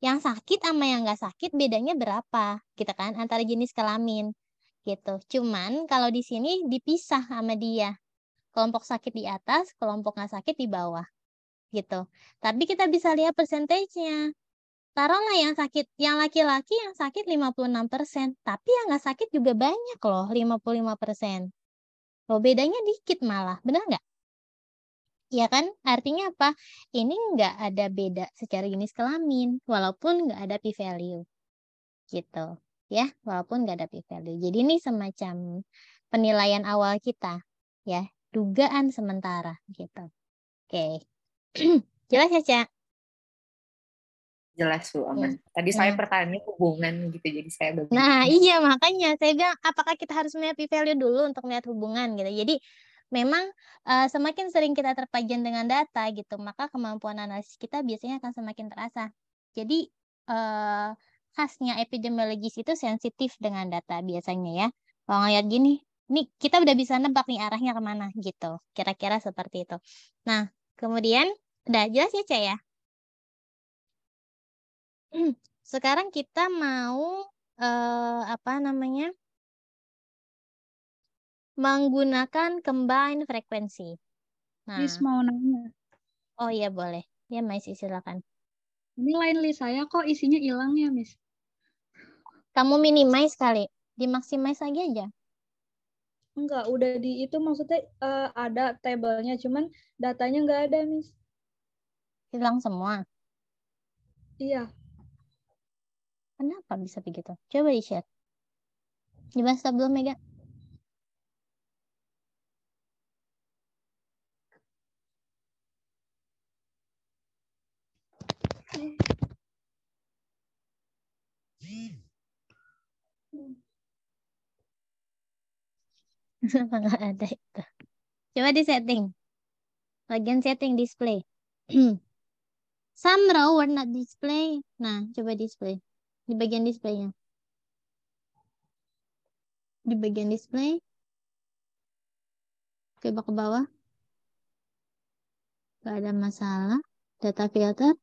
Yang sakit sama yang nggak sakit bedanya berapa, kita gitu kan, antara jenis kelamin. Gitu. Cuman kalau di sini dipisah sama dia. Kelompok sakit di atas, kelompok nggak sakit di bawah. Gitu. Tapi kita bisa lihat persentasenya taruhlah yang sakit, yang laki-laki yang sakit 56%, tapi yang nggak sakit juga banyak loh, 55%. Loh, bedanya dikit malah, benar nggak? Ya kan? Artinya apa? Ini nggak ada beda secara jenis kelamin, walaupun nggak ada p-value. Gitu, ya. Walaupun nggak ada p-value. Jadi ini semacam penilaian awal kita, ya. Dugaan sementara, gitu. Oke. Jelas ya, Cak? jelas tuh iya. Aman. Ya. Tadi nah. saya iya. pertanyaannya hubungan gitu, jadi saya bagi. Nah iya makanya saya bilang apakah kita harus melihat value dulu untuk melihat hubungan gitu. Jadi memang uh, semakin sering kita terpajan dengan data gitu, maka kemampuan analisis kita biasanya akan semakin terasa. Jadi uh, khasnya epidemiologis itu sensitif dengan data biasanya ya. Kalau ngeliat gini, nih kita udah bisa nebak nih arahnya kemana gitu, kira-kira seperti itu. Nah kemudian udah jelas ya Cah ya? Hmm, sekarang kita mau uh, apa namanya? menggunakan combine frekuensi. Nah, Lis mau nanya. Oh iya boleh. Ya Miss silakan. Ini lain list saya kok isinya hilang ya Miss. Kamu minimize kali, dimaximize lagi aja. Enggak, udah di itu maksudnya uh, ada tabelnya, cuman datanya enggak ada Miss. Hilang semua. Iya. Kenapa bisa begitu? Coba di-share. Gimana sebelum Mega? Kenapa ada itu? Coba di setting. Bagian setting display. Some row were not display. Nah, coba display. Di bagian display displaynya. Di bagian display. Coba ke bawah. Gak ada masalah. Data filter.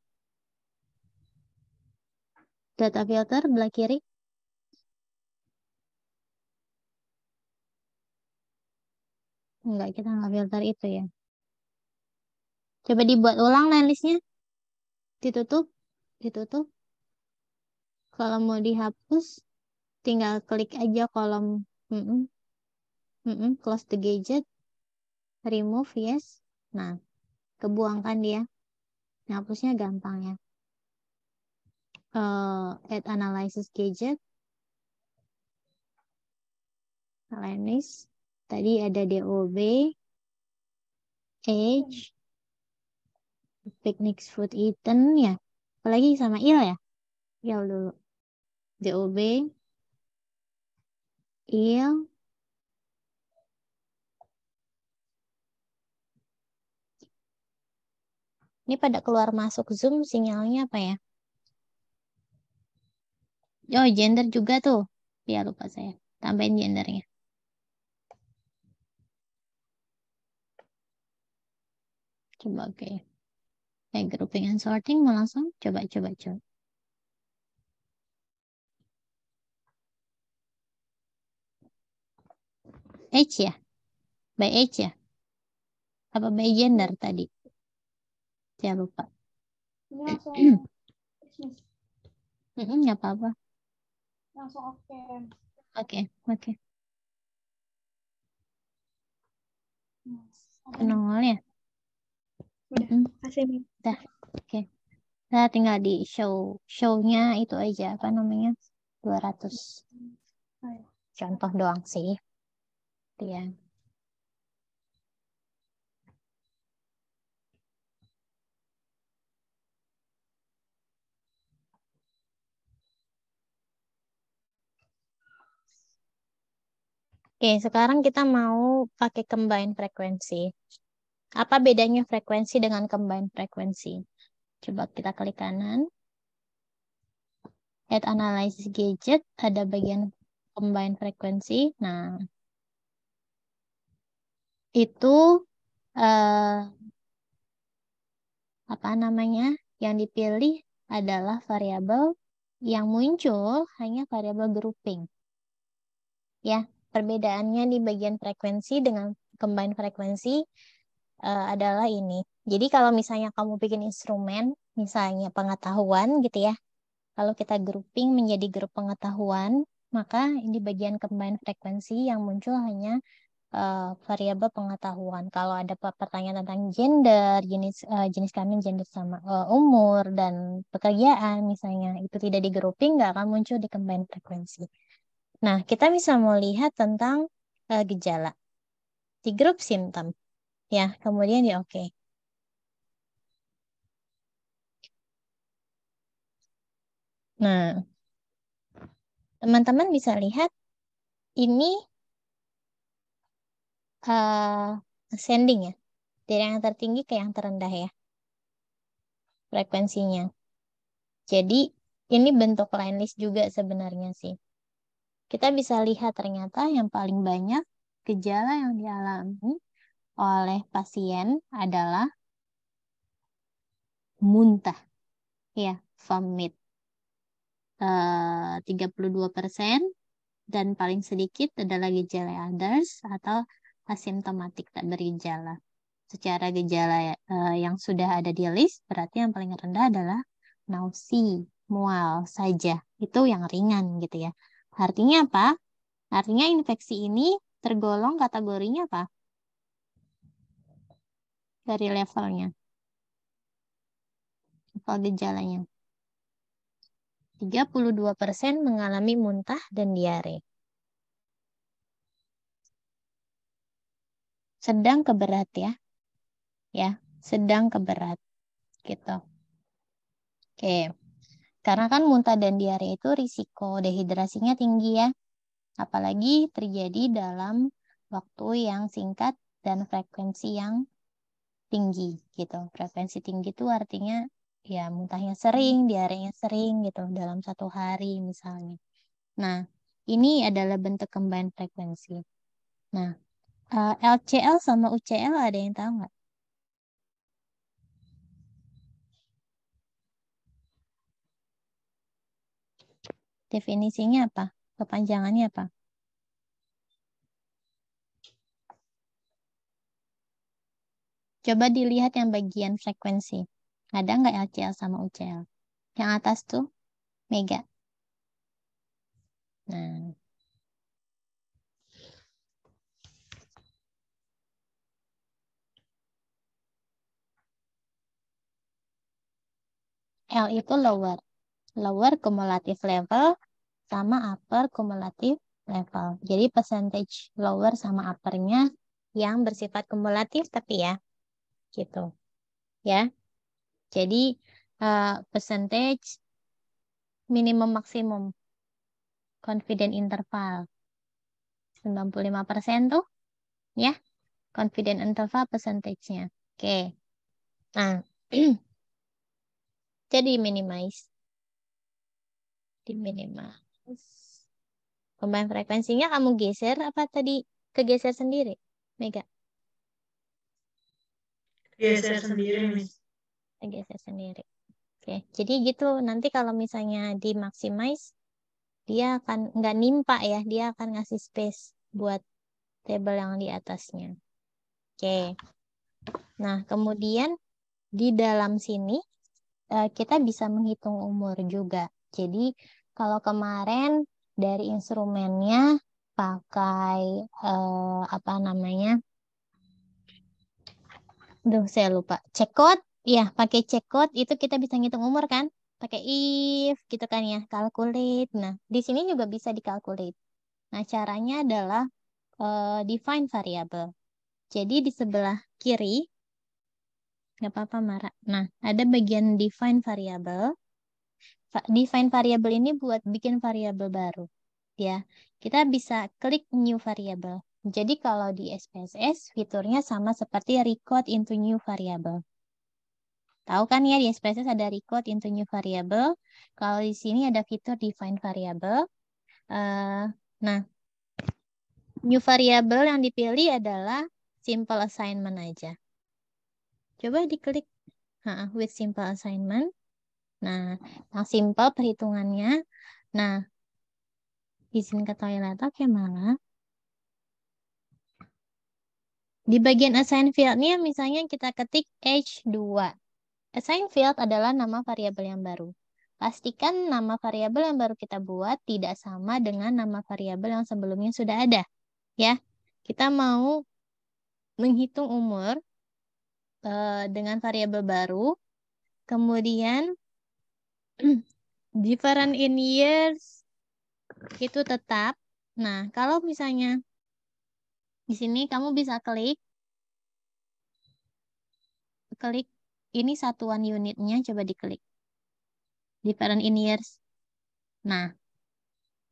Data filter belah kiri. Enggak, kita nggak filter itu ya. Coba dibuat ulang line listnya. Ditutup, ditutup. Kalau mau dihapus, tinggal klik aja kolom mm -mm. Mm -mm. close the gadget, remove yes. Nah, kebuangkan dia. Hapusnya gampang ya. Uh, eh, add analysis gadget. Analysis. Tadi ada DOB, age, picnic food eaten ya apalagi sama il ya il dulu DOB il Ini pada keluar masuk Zoom sinyalnya apa ya? Oh, gender juga tuh. Ya lupa saya. Tambahin gendernya. Coba oke. Okay. Kayak grouping and sorting mau langsung coba coba coba. age ya? By age ya? Apa by gender tadi? Saya lupa. Langsung. Nggak apa-apa. Langsung oke. Oke, oke. Okay. ya? Udah, kasih. oke. Okay. tinggal di show. Show-nya itu aja, apa namanya? 200. Iya. Contoh doang sih. Tian. Oke, sekarang kita mau pakai combine frekuensi. Apa bedanya frekuensi dengan combine frekuensi? Coba kita klik kanan. Add Analysis Gadget, ada bagian combine frekuensi. Nah, itu eh, apa namanya yang dipilih adalah variabel yang muncul hanya variabel grouping. Ya, perbedaannya di bagian frekuensi dengan combined frekuensi eh, adalah ini. Jadi kalau misalnya kamu bikin instrumen, misalnya pengetahuan gitu ya. Kalau kita grouping menjadi grup pengetahuan, maka di bagian combined frekuensi yang muncul hanya uh, variabel pengetahuan. Kalau ada pertanyaan tentang gender, jenis uh, jenis kelamin, gender sama uh, umur dan pekerjaan misalnya, itu tidak di grouping nggak akan muncul di combined frekuensi. Nah, kita bisa melihat tentang uh, gejala di grup simptom. Ya, kemudian di oke. Okay. Nah, teman-teman bisa lihat ini uh, ascending ya. Dari yang tertinggi ke yang terendah ya. Frekuensinya. Jadi ini bentuk line list juga sebenarnya sih. Kita bisa lihat ternyata yang paling banyak gejala yang dialami oleh pasien adalah muntah. Ya, vomit. Uh, 32% dan paling sedikit adalah gejala others atau asimptomatik tak bergejala. Secara gejala uh, yang sudah ada di list, berarti yang paling rendah adalah nausi, mual saja. Itu yang ringan gitu ya. Artinya apa? Artinya infeksi ini tergolong kategorinya apa? Dari levelnya. Level gejalanya. 32% mengalami muntah dan diare. sedang keberat ya. Ya, sedang keberat, gitu. Oke. Karena kan muntah dan diare itu risiko dehidrasinya tinggi ya. Apalagi terjadi dalam waktu yang singkat dan frekuensi yang tinggi gitu. Frekuensi tinggi itu artinya ya muntahnya sering, diarenya sering gitu dalam satu hari misalnya. Nah, ini adalah bentuk combined frekuensi. Nah, uh, eh, LCL sama UCL ada yang tahu nggak? Definisinya apa? Kepanjangannya apa? Coba dilihat yang bagian frekuensi. Ada nggak LCL sama UCL? Yang atas tuh mega. Nah, L itu lower. Lower cumulative level sama upper cumulative level. Jadi percentage lower sama uppernya yang bersifat kumulatif tapi ya gitu. Ya. Jadi uh, percentage minimum maksimum confident interval 95% tuh ya confident interval percentage-nya. Oke. Okay. Nah, Jadi minimize. Di minimize. Pemain frekuensinya kamu geser apa tadi kegeser sendiri? Mega. Geser sendiri, Miss. Geser sendiri. Oke, jadi gitu. Nanti kalau misalnya di maximize, dia akan nggak nimpa ya, dia akan ngasih space buat table yang di atasnya. Oke. Nah, kemudian di dalam sini Eh, kita bisa menghitung umur juga. Jadi kalau kemarin dari instrumennya pakai uh, apa namanya? Duh, saya lupa. Cekot, ya pakai cekot itu kita bisa ngitung umur kan? Pakai if gitu kan ya, calculate. Nah, di sini juga bisa dikalkulate. Nah, caranya adalah uh, define variable. Jadi di sebelah kiri Gak apa-apa, Mara. Nah, ada bagian define variable. Define variable ini buat bikin variable baru. Ya, kita bisa klik new variable. Jadi kalau di SPSS, fiturnya sama seperti record into new variable. Tahu kan ya di SPSS ada record into new variable. Kalau di sini ada fitur define variable. Uh, nah, new variable yang dipilih adalah simple assignment aja. Coba diklik nah, with simple assignment. Nah, yang simple perhitungannya. Nah, izin ke toilet. Oke, malah. Di bagian assign field-nya misalnya kita ketik H2. Assign field adalah nama variabel yang baru. Pastikan nama variabel yang baru kita buat tidak sama dengan nama variabel yang sebelumnya sudah ada. Ya, kita mau menghitung umur, Eh, dengan variabel baru. Kemudian different in years itu tetap. Nah, kalau misalnya di sini kamu bisa klik klik ini satuan unitnya coba diklik. Different in years. Nah,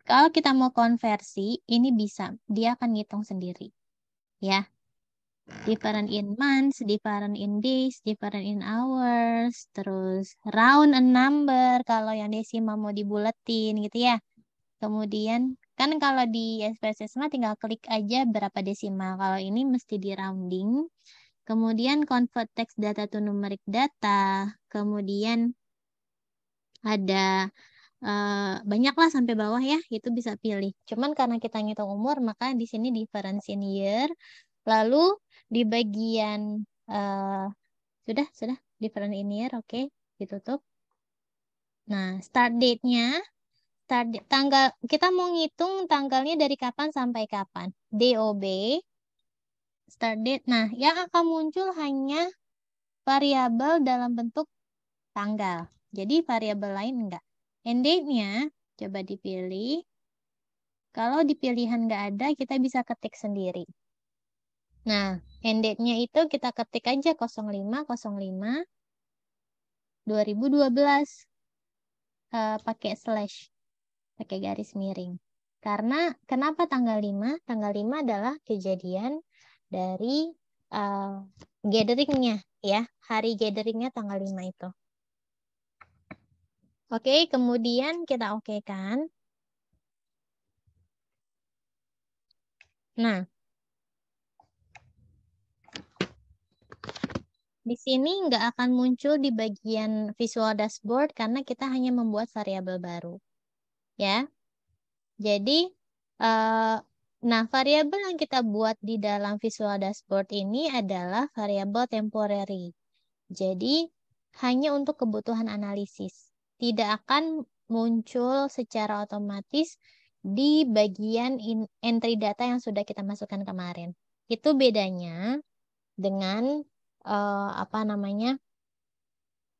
kalau kita mau konversi, ini bisa. Dia akan ngitung sendiri. Ya, different in months, different in days, different in hours, terus round a number kalau yang desimal mau dibuletin gitu ya. Kemudian kan kalau di SPSS mah tinggal klik aja berapa desimal Kalau ini mesti di rounding. Kemudian convert text data to numeric data. Kemudian ada Uh, eh, lah sampai bawah ya itu bisa pilih. Cuman karena kita ngitung umur maka di sini difference in year. Lalu di bagian uh, sudah sudah different in year oke okay. ditutup nah start date-nya start date, tanggal kita mau ngitung tanggalnya dari kapan sampai kapan DOB start date nah yang akan muncul hanya variabel dalam bentuk tanggal jadi variabel lain enggak end date-nya coba dipilih kalau di pilihan nggak ada, kita bisa ketik sendiri. Nah, end-nya itu kita ketik aja 0505 2012 uh, pakai slash, pakai garis miring. Karena kenapa tanggal 5? Tanggal 5 adalah kejadian dari uh, gatheringnya ya, hari gatheringnya tanggal 5 itu. Oke, kemudian kita oke kan. Nah, Di sini nggak akan muncul di bagian visual dashboard karena kita hanya membuat variabel baru. Ya. Jadi, eh, nah variabel yang kita buat di dalam visual dashboard ini adalah variabel temporary. Jadi, hanya untuk kebutuhan analisis. Tidak akan muncul secara otomatis di bagian in, entry data yang sudah kita masukkan kemarin. Itu bedanya dengan uh, apa namanya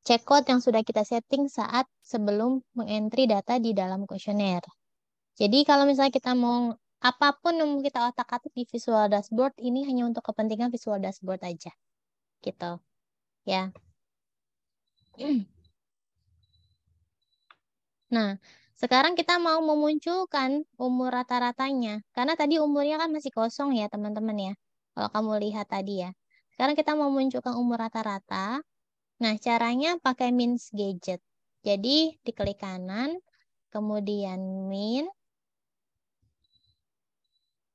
check code yang sudah kita setting saat sebelum mengentry data di dalam kuesioner. Jadi kalau misalnya kita mau apapun yang kita otak-atik di visual dashboard ini hanya untuk kepentingan visual dashboard aja. Gitu. Ya. Nah, sekarang kita mau memunculkan umur rata-ratanya. Karena tadi umurnya kan masih kosong ya, teman-teman ya. Kalau kamu lihat tadi ya. Sekarang kita mau munculkan umur rata-rata. Nah, caranya pakai means gadget. Jadi, diklik kanan, kemudian min,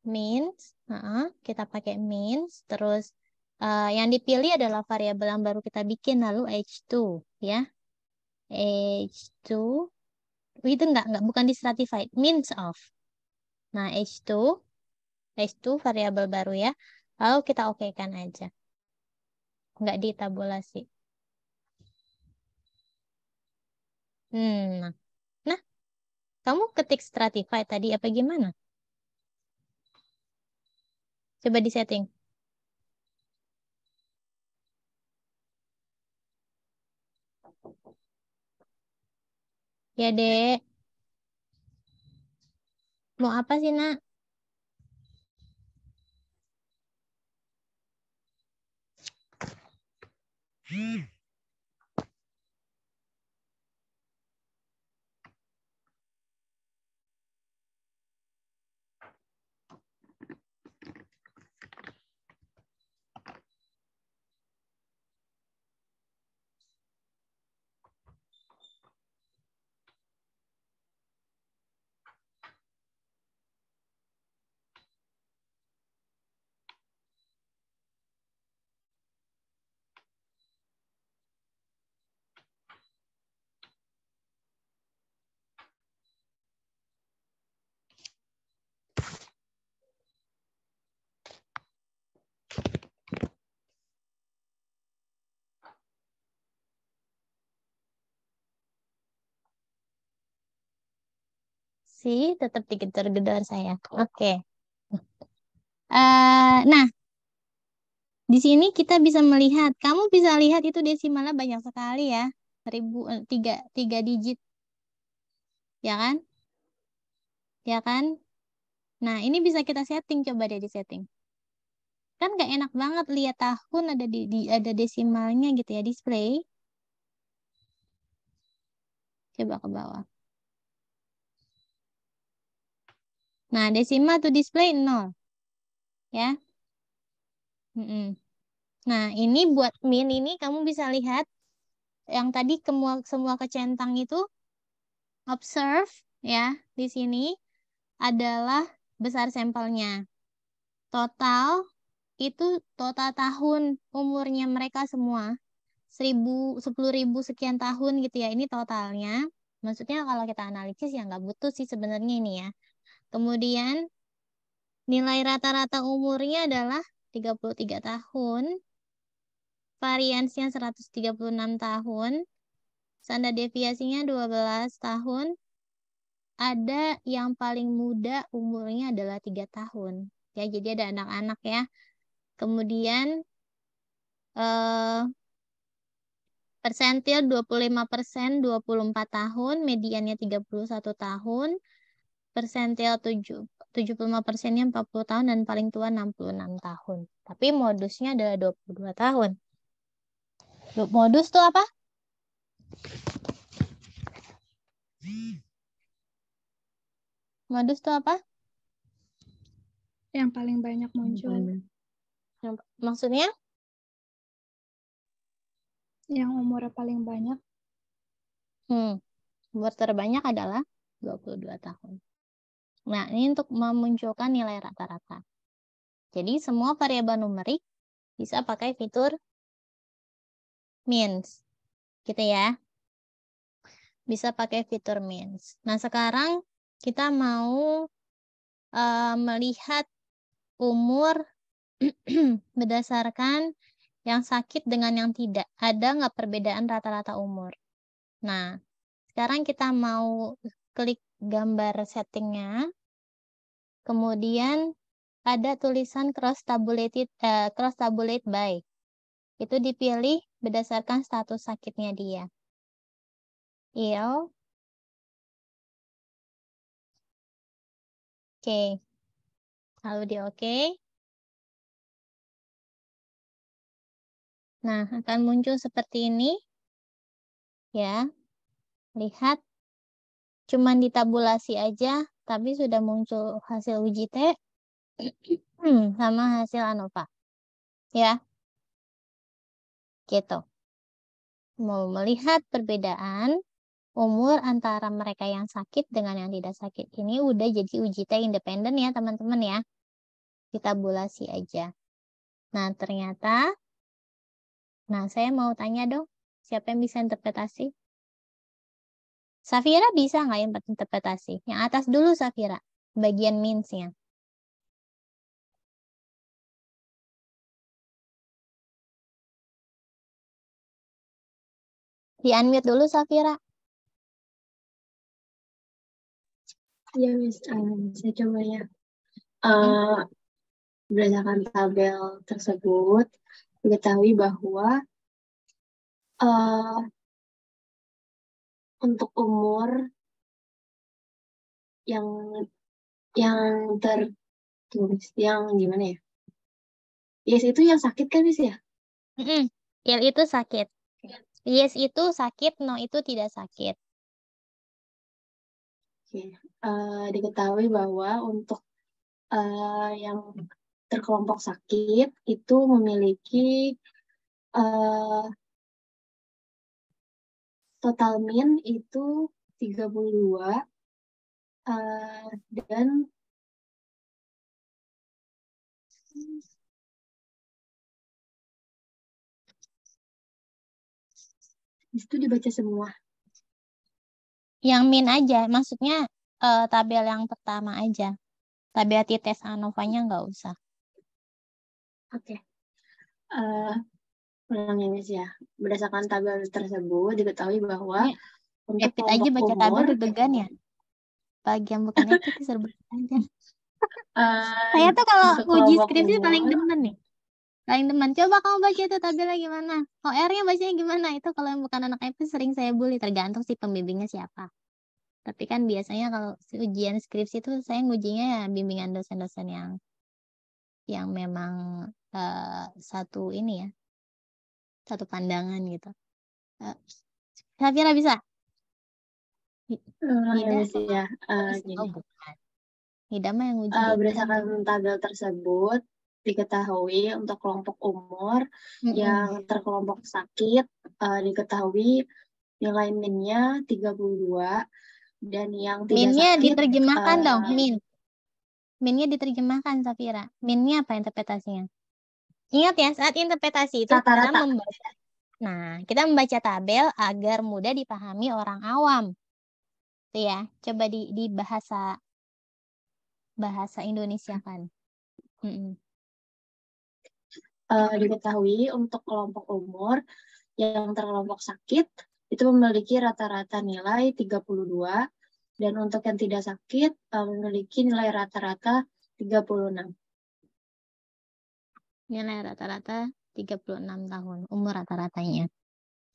means, uh kita pakai means, terus uh, yang dipilih adalah variabel yang baru kita bikin, lalu h2, ya. h2, itu enggak, enggak, bukan di stratified, means of. Nah, h2, h2 variabel baru ya, lalu kita oke-kan aja nggak ditabulasi. Hmm. Nah. nah, kamu ketik Stratify tadi apa gimana? Coba di setting. Ya, Dek. Mau apa sih, Nak? Mm-hmm. sih tetap digedor-gedor iya. saya. Oke. Okay. Uh, eh, nah, di sini kita bisa melihat, kamu bisa lihat itu desimalnya banyak sekali ya, ribu eh, tiga tiga digit, ya kan? Ya kan? Nah, ini bisa kita setting, coba deh di setting. Kan nggak enak banget lihat tahun ada di, di ada desimalnya gitu ya display. Coba ke bawah. Nah, desima to display 0. Ya. Mm -mm. Nah, ini buat min ini kamu bisa lihat yang tadi semua, semua kecentang itu observe ya di sini adalah besar sampelnya. Total itu total tahun umurnya mereka semua. 1000 ribu sekian tahun gitu ya. Ini totalnya. Maksudnya kalau kita analisis ya nggak butuh sih sebenarnya ini ya. Kemudian nilai rata-rata umurnya adalah 33 tahun. Variansnya 136 tahun. Standar deviasinya 12 tahun. Ada yang paling muda umurnya adalah 3 tahun. Ya, jadi ada anak-anak ya. Kemudian eh, persentil 25 persen 24 tahun, mediannya 31 tahun, persentil 7, 75 persennya 40 tahun dan paling tua 66 tahun. Tapi modusnya adalah 22 tahun. Modus tuh apa? Modus tuh apa? Yang paling banyak muncul. Yang, maksudnya? Yang umur paling banyak. Hmm. Umur terbanyak adalah 22 tahun. Nah, ini untuk memunculkan nilai rata-rata. Jadi, semua variabel numerik bisa pakai fitur means. Gitu ya. Bisa pakai fitur means. Nah, sekarang kita mau uh, melihat umur berdasarkan yang sakit dengan yang tidak. Ada nggak perbedaan rata-rata umur? Nah, sekarang kita mau klik gambar settingnya. Kemudian ada tulisan cross tabulated uh, cross tabulate by. Itu dipilih berdasarkan status sakitnya dia. Ill. Oke. Okay. Lalu di oke. Okay. Nah, akan muncul seperti ini. Ya. Lihat cuman ditabulasi aja tapi sudah muncul hasil uji T hmm, sama hasil ANOVA. Ya. Gitu. Mau melihat perbedaan umur antara mereka yang sakit dengan yang tidak sakit. Ini udah jadi uji T independen ya teman-teman ya. Kita bulasi aja. Nah ternyata, nah saya mau tanya dong, siapa yang bisa interpretasi? Safira bisa nggak yang interpretasi? Yang atas dulu Safira, bagian means-nya. Di unmute dulu Safira. Ya, Miss. Um, saya coba ya. Uh, berdasarkan tabel tersebut, diketahui bahwa uh, untuk umur yang yang tertulis yang gimana ya yes itu yang sakit kan sih ya mm -mm. yang itu sakit yes itu sakit no itu tidak sakit okay. uh, eh, diketahui bahwa untuk uh, yang terkelompok sakit itu memiliki uh, total min itu 32 uh, eh, dan itu dibaca semua. Yang min aja, maksudnya uh, tabel yang pertama aja. Tabel tes anova nggak usah. Oke. Okay. Uh, eh, ulang ini sih ya. Berdasarkan tabel tersebut diketahui bahwa ya. untuk aja baca tabel deg-degan ya. Bagian bukan itu serba aja. Eh, saya tuh kalau uji skripsi umur, paling demen nih. Paling demen. Coba kamu baca itu tabelnya gimana? OR-nya bacanya gimana? Itu kalau yang bukan anak IP sering saya bully. Tergantung si pembimbingnya siapa. Tapi kan biasanya kalau ujian skripsi itu saya ngujinya ya bimbingan dosen-dosen yang yang memang uh, satu ini ya satu pandangan gitu. Uh, Safira bisa? Uh, Hida ya. Uh, bukan. Hida mah yang uji. Uh, berdasarkan tabel tersebut diketahui untuk kelompok umur mm-hmm. yang terkelompok sakit uh, diketahui nilai minnya 32 dan yang tidak minnya sakit, diterjemahkan uh, dong min minnya diterjemahkan Safira minnya apa interpretasinya Ingat ya, saat interpretasi itu Tata -tata. kita membaca. Nah, kita membaca tabel agar mudah dipahami orang awam. Itu ya, coba di, di bahasa bahasa Indonesia kan. Mm Uh, diketahui untuk kelompok umur yang terkelompok sakit itu memiliki rata-rata nilai 32 dan untuk yang tidak sakit eh, memiliki nilai rata-rata 36 nilai rata-rata 36 tahun, umur rata-ratanya.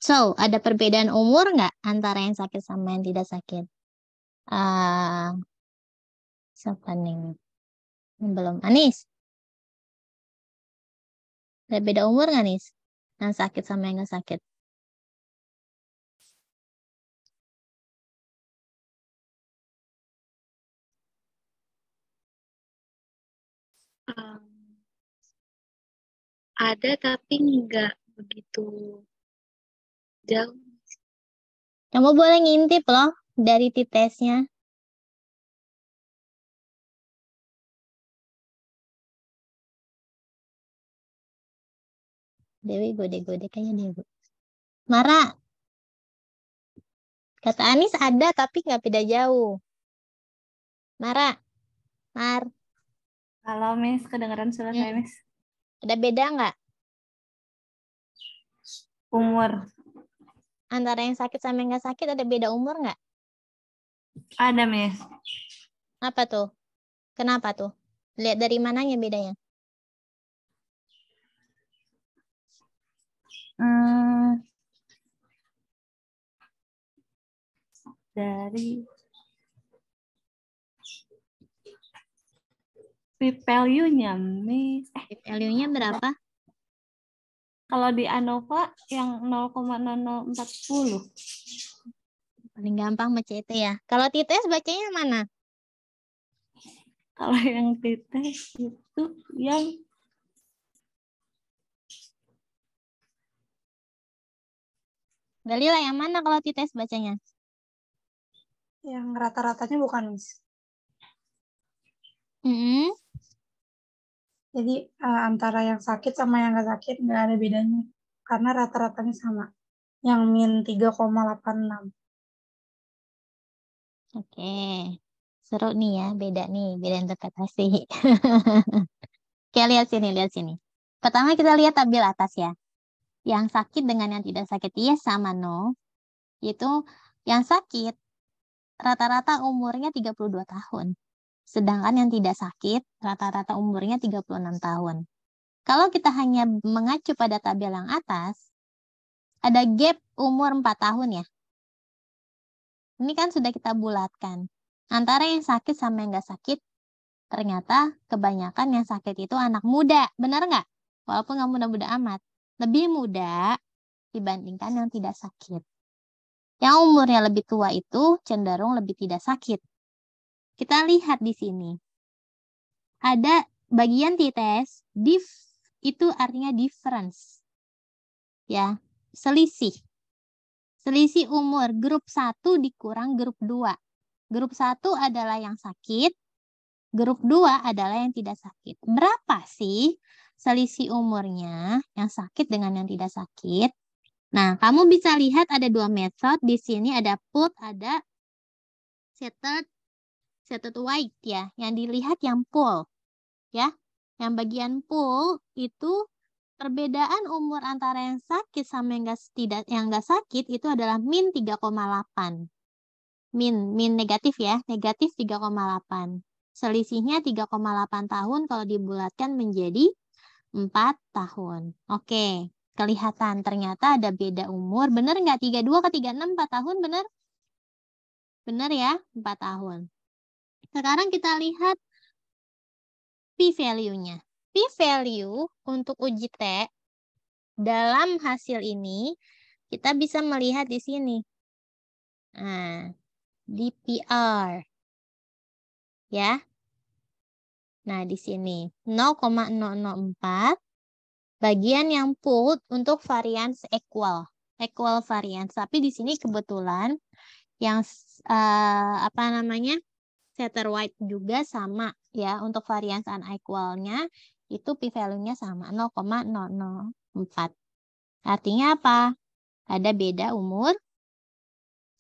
So, ada perbedaan umur nggak antara yang sakit sama yang tidak sakit? Uh, siapa nih? Hmm, belum. Anis? Ada beda umur nggak, Anis? Yang sakit sama yang nggak sakit? Um, ada tapi nggak begitu jauh. Kamu boleh ngintip loh dari titesnya. Dewi gode-gode kayaknya deh, Bu. Mara. Kata Anis ada tapi nggak beda jauh. Mara. Mar. Kalau Miss. Kedengeran suara ya. saya, Miss. Ada beda nggak? Umur. Antara yang sakit sama yang nggak sakit ada beda umur nggak? Ada, Miss. Apa tuh? Kenapa tuh? Lihat dari mananya bedanya? Hmm, dari Fit value-nya Miss. Eh, Fit value-nya berapa? Kalau di ANOVA yang 0,0040. Paling gampang baca itu ya. Kalau TTS bacanya mana? Kalau yang TTS itu yang Dalila yang mana kalau TTS bacanya? Yang rata-ratanya bukan, Miss. Mm -hmm. Jadi uh, antara yang sakit sama yang nggak sakit nggak ada bedanya karena rata-ratanya sama. Yang min 3,86. Oke. Seru nih ya, beda nih, beda interpretasi. Oke, lihat sini, lihat sini. Pertama kita lihat tabel atas ya. Yang sakit dengan yang tidak sakit, iya sama no. Itu yang sakit rata-rata umurnya 32 tahun. Sedangkan yang tidak sakit rata-rata umurnya 36 tahun. Kalau kita hanya mengacu pada tabel yang atas, ada gap umur 4 tahun ya. Ini kan sudah kita bulatkan. Antara yang sakit sama yang nggak sakit, ternyata kebanyakan yang sakit itu anak muda. Benar nggak? Walaupun nggak muda-muda amat. Lebih muda dibandingkan yang tidak sakit. Yang umurnya lebih tua itu cenderung lebih tidak sakit. Kita lihat di sini. Ada bagian titis, diff itu artinya difference. Ya, selisih. Selisih umur grup 1 dikurang grup 2. Grup 1 adalah yang sakit, grup 2 adalah yang tidak sakit. Berapa sih selisih umurnya yang sakit dengan yang tidak sakit? Nah, kamu bisa lihat ada dua metode. Di sini ada put, ada settled Set white ya, yang dilihat yang pool. Ya, yang bagian pool itu perbedaan umur antara yang sakit sama yang tidak yang enggak sakit itu adalah min 3,8. Min min negatif ya, negatif 3,8. Selisihnya 3,8 tahun kalau dibulatkan menjadi 4 tahun. Oke, kelihatan ternyata ada beda umur. bener nggak? 32 ke 36, 4 tahun bener Benar ya, 4 tahun. Sekarang kita lihat p-value-nya. P-value untuk uji T dalam hasil ini kita bisa melihat di sini. Nah, di PR. Ya. Nah, di sini 0,004 bagian yang put untuk variance equal, equal variance. Tapi di sini kebetulan yang uh, apa namanya? setter white juga sama ya untuk varian unequal equalnya itu p-value-nya sama 0,004. Artinya apa? Ada beda umur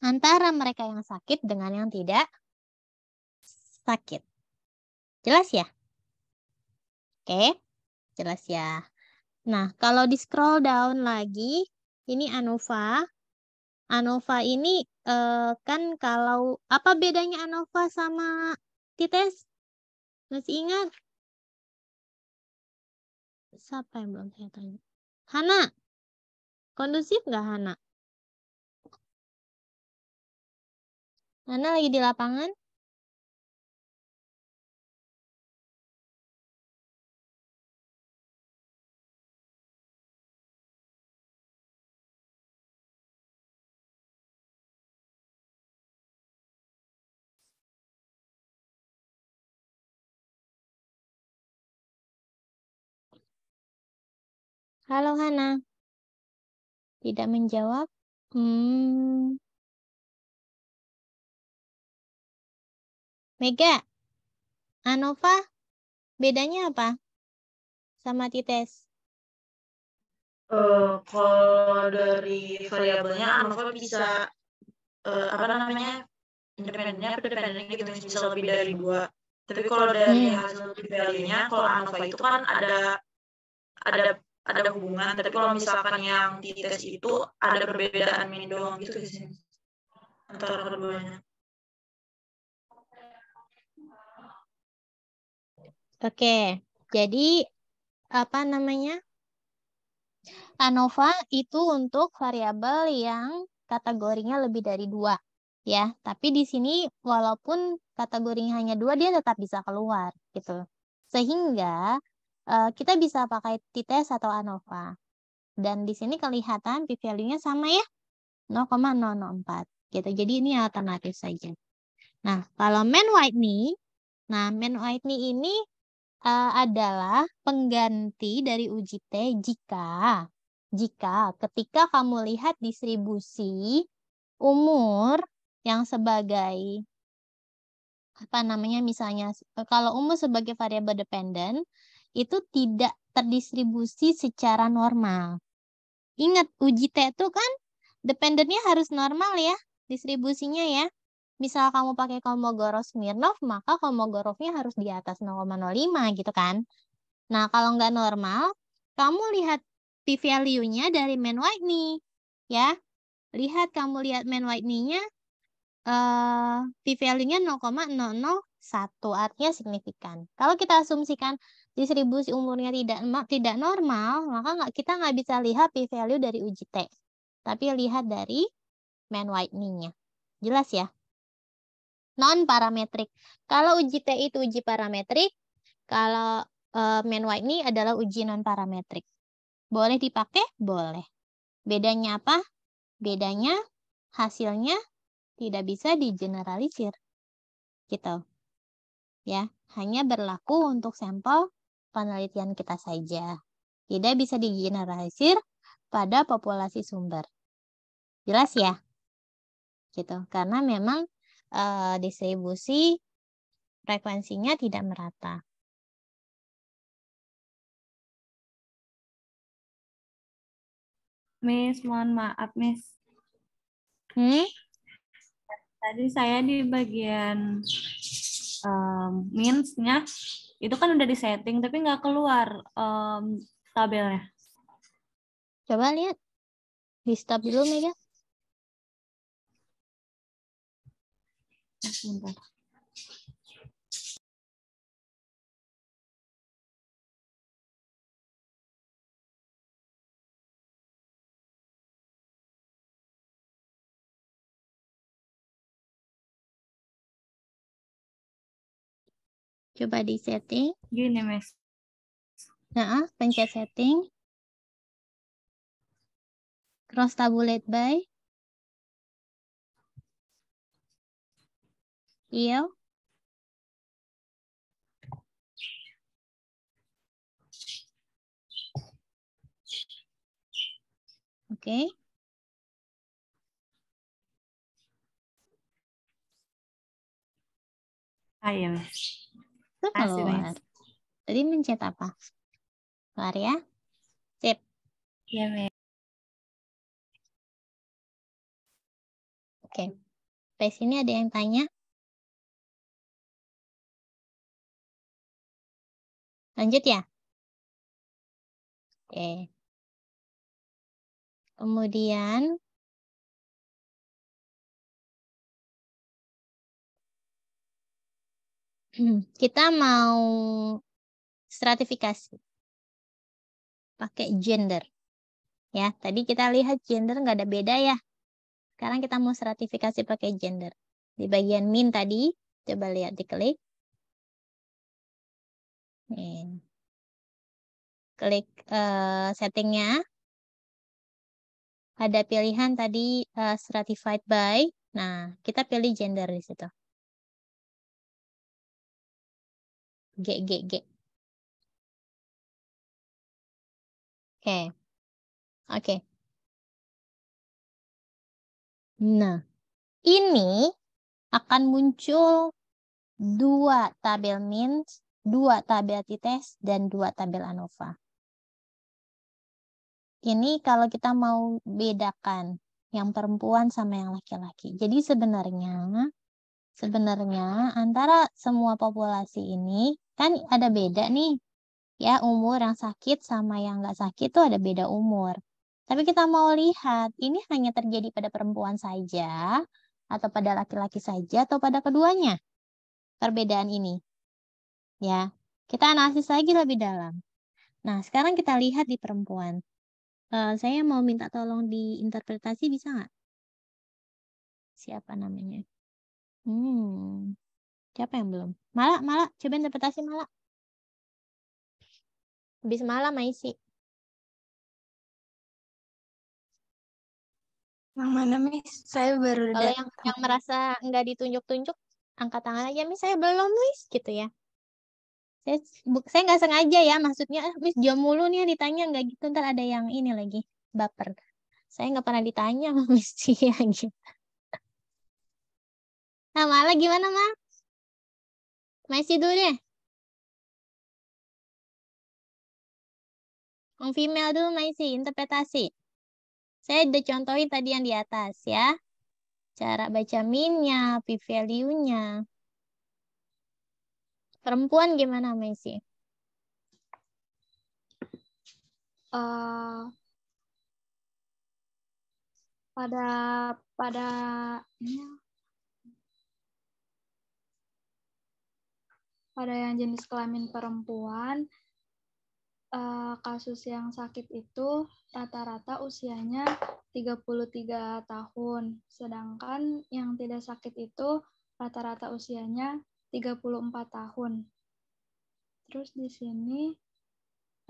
antara mereka yang sakit dengan yang tidak sakit. Jelas ya? Oke, jelas ya. Nah, kalau di scroll down lagi, ini ANOVA. ANOVA ini uh, kan kalau apa bedanya ANOVA sama TITES? Masih ingat? Siapa yang belum saya tanya? Hana. Kondusif nggak Hana? Hana lagi di lapangan? Halo Hana. Tidak menjawab. Hmm. Mega, Anova, bedanya apa sama Tites? Uh, kalau dari variabelnya Anova bisa uh, apa namanya independennya independennya gitu bisa lebih dari dua. Tapi kalau dari hmm. hasil value-nya, kalau Anova itu kan ada ada ada hubungan tapi kalau misalkan yang di tes itu ada perbedaan mini doang gitu sih antara keduanya Oke, jadi apa namanya? ANOVA itu untuk variabel yang kategorinya lebih dari dua, ya. Tapi di sini walaupun kategorinya hanya dua, dia tetap bisa keluar, gitu. Sehingga Eh, kita bisa pakai t-test atau ANOVA. Dan di sini kelihatan p-value-nya sama ya, 0,004 gitu. Jadi ini alternatif saja. Nah, kalau man whitney nah man whitney ini uh, adalah pengganti dari uji T jika jika ketika kamu lihat distribusi umur yang sebagai apa namanya misalnya kalau umur sebagai variabel dependen itu tidak terdistribusi secara normal. Ingat, uji T itu kan dependennya harus normal ya, distribusinya ya. Misal kamu pakai Kolmogorov Smirnov, maka Kolmogorovnya harus di atas 0,05 gitu kan. Nah, kalau nggak normal, kamu lihat p-value-nya dari Man Whitney. Ya, lihat kamu lihat Man Whitney-nya, uh, eh, p-value-nya 0,001, artinya signifikan. Kalau kita asumsikan distribusi umurnya tidak tidak normal, maka nggak kita nggak bisa lihat p-value dari uji T. Tapi lihat dari mean widening-nya. Jelas ya? Non parametrik. Kalau uji T itu uji parametrik, kalau uh, eh, mean widening adalah uji non parametrik. Boleh dipakai? Boleh. Bedanya apa? Bedanya hasilnya tidak bisa digeneralisir. Gitu. Ya, hanya berlaku untuk sampel penelitian kita saja. Tidak bisa digeneralisir pada populasi sumber. Jelas ya? Gitu. Karena memang e, distribusi frekuensinya tidak merata. Miss, mohon maaf, Miss. Hmm? Tadi saya di bagian um, eh, means-nya itu kan udah disetting tapi nggak keluar um, tabelnya coba lihat di stop dulu Mega eh, Coba di setting. Gini, Mas. Nah, pencet setting. Cross tabulate by. Iya. Oke. Okay. Ah, iya, Ayo keluar. Tadi mencet apa? Keluar ya. Sip. Iya, Oke. Okay. Dari sini ada yang tanya? Lanjut ya? Oke. Okay. Kemudian kita mau stratifikasi pakai gender. Ya, tadi kita lihat gender nggak ada beda ya. Sekarang kita mau stratifikasi pakai gender. Di bagian min tadi, coba lihat diklik. Min. Klik uh, settingnya. Ada pilihan tadi uh, stratified by. Nah, kita pilih gender di situ. G, Oke. Okay. Oke. Okay. Nah, ini akan muncul dua tabel means, dua tabel t dan dua tabel ANOVA. Ini kalau kita mau bedakan yang perempuan sama yang laki-laki. Jadi sebenarnya sebenarnya antara semua populasi ini Kan ada beda nih. Ya, umur yang sakit sama yang nggak sakit tuh ada beda umur. Tapi kita mau lihat, ini hanya terjadi pada perempuan saja, atau pada laki-laki saja, atau pada keduanya. Perbedaan ini. Ya, kita analisis lagi lebih dalam. Nah, sekarang kita lihat di perempuan. Uh, saya mau minta tolong diinterpretasi, bisa nggak? Siapa namanya? Hmm, Siapa yang belum? Malah, malah. Coba interpretasi malah. Habis malah Maisi. Yang mana, Miss? Saya baru Kalau yang, yang merasa nggak ditunjuk-tunjuk, angkat tangan aja, Miss. Saya belum, Miss. Gitu ya. Saya saya nggak sengaja ya. Maksudnya, ah, Miss, jam mulu nih ditanya. Nggak gitu, ntar ada yang ini lagi. Baper. Saya nggak pernah ditanya, Miss. Cia, gitu. Nah, malah gimana, mak masih dulu um deh. Yang female dulu masih interpretasi. Saya udah contohin tadi yang di atas ya. Cara baca minnya, p value-nya. Perempuan gimana masih eh, Uh, pada pada ini pada yang jenis kelamin perempuan, eh, kasus yang sakit itu rata-rata usianya 33 tahun, sedangkan yang tidak sakit itu rata-rata usianya 34 tahun. Terus di sini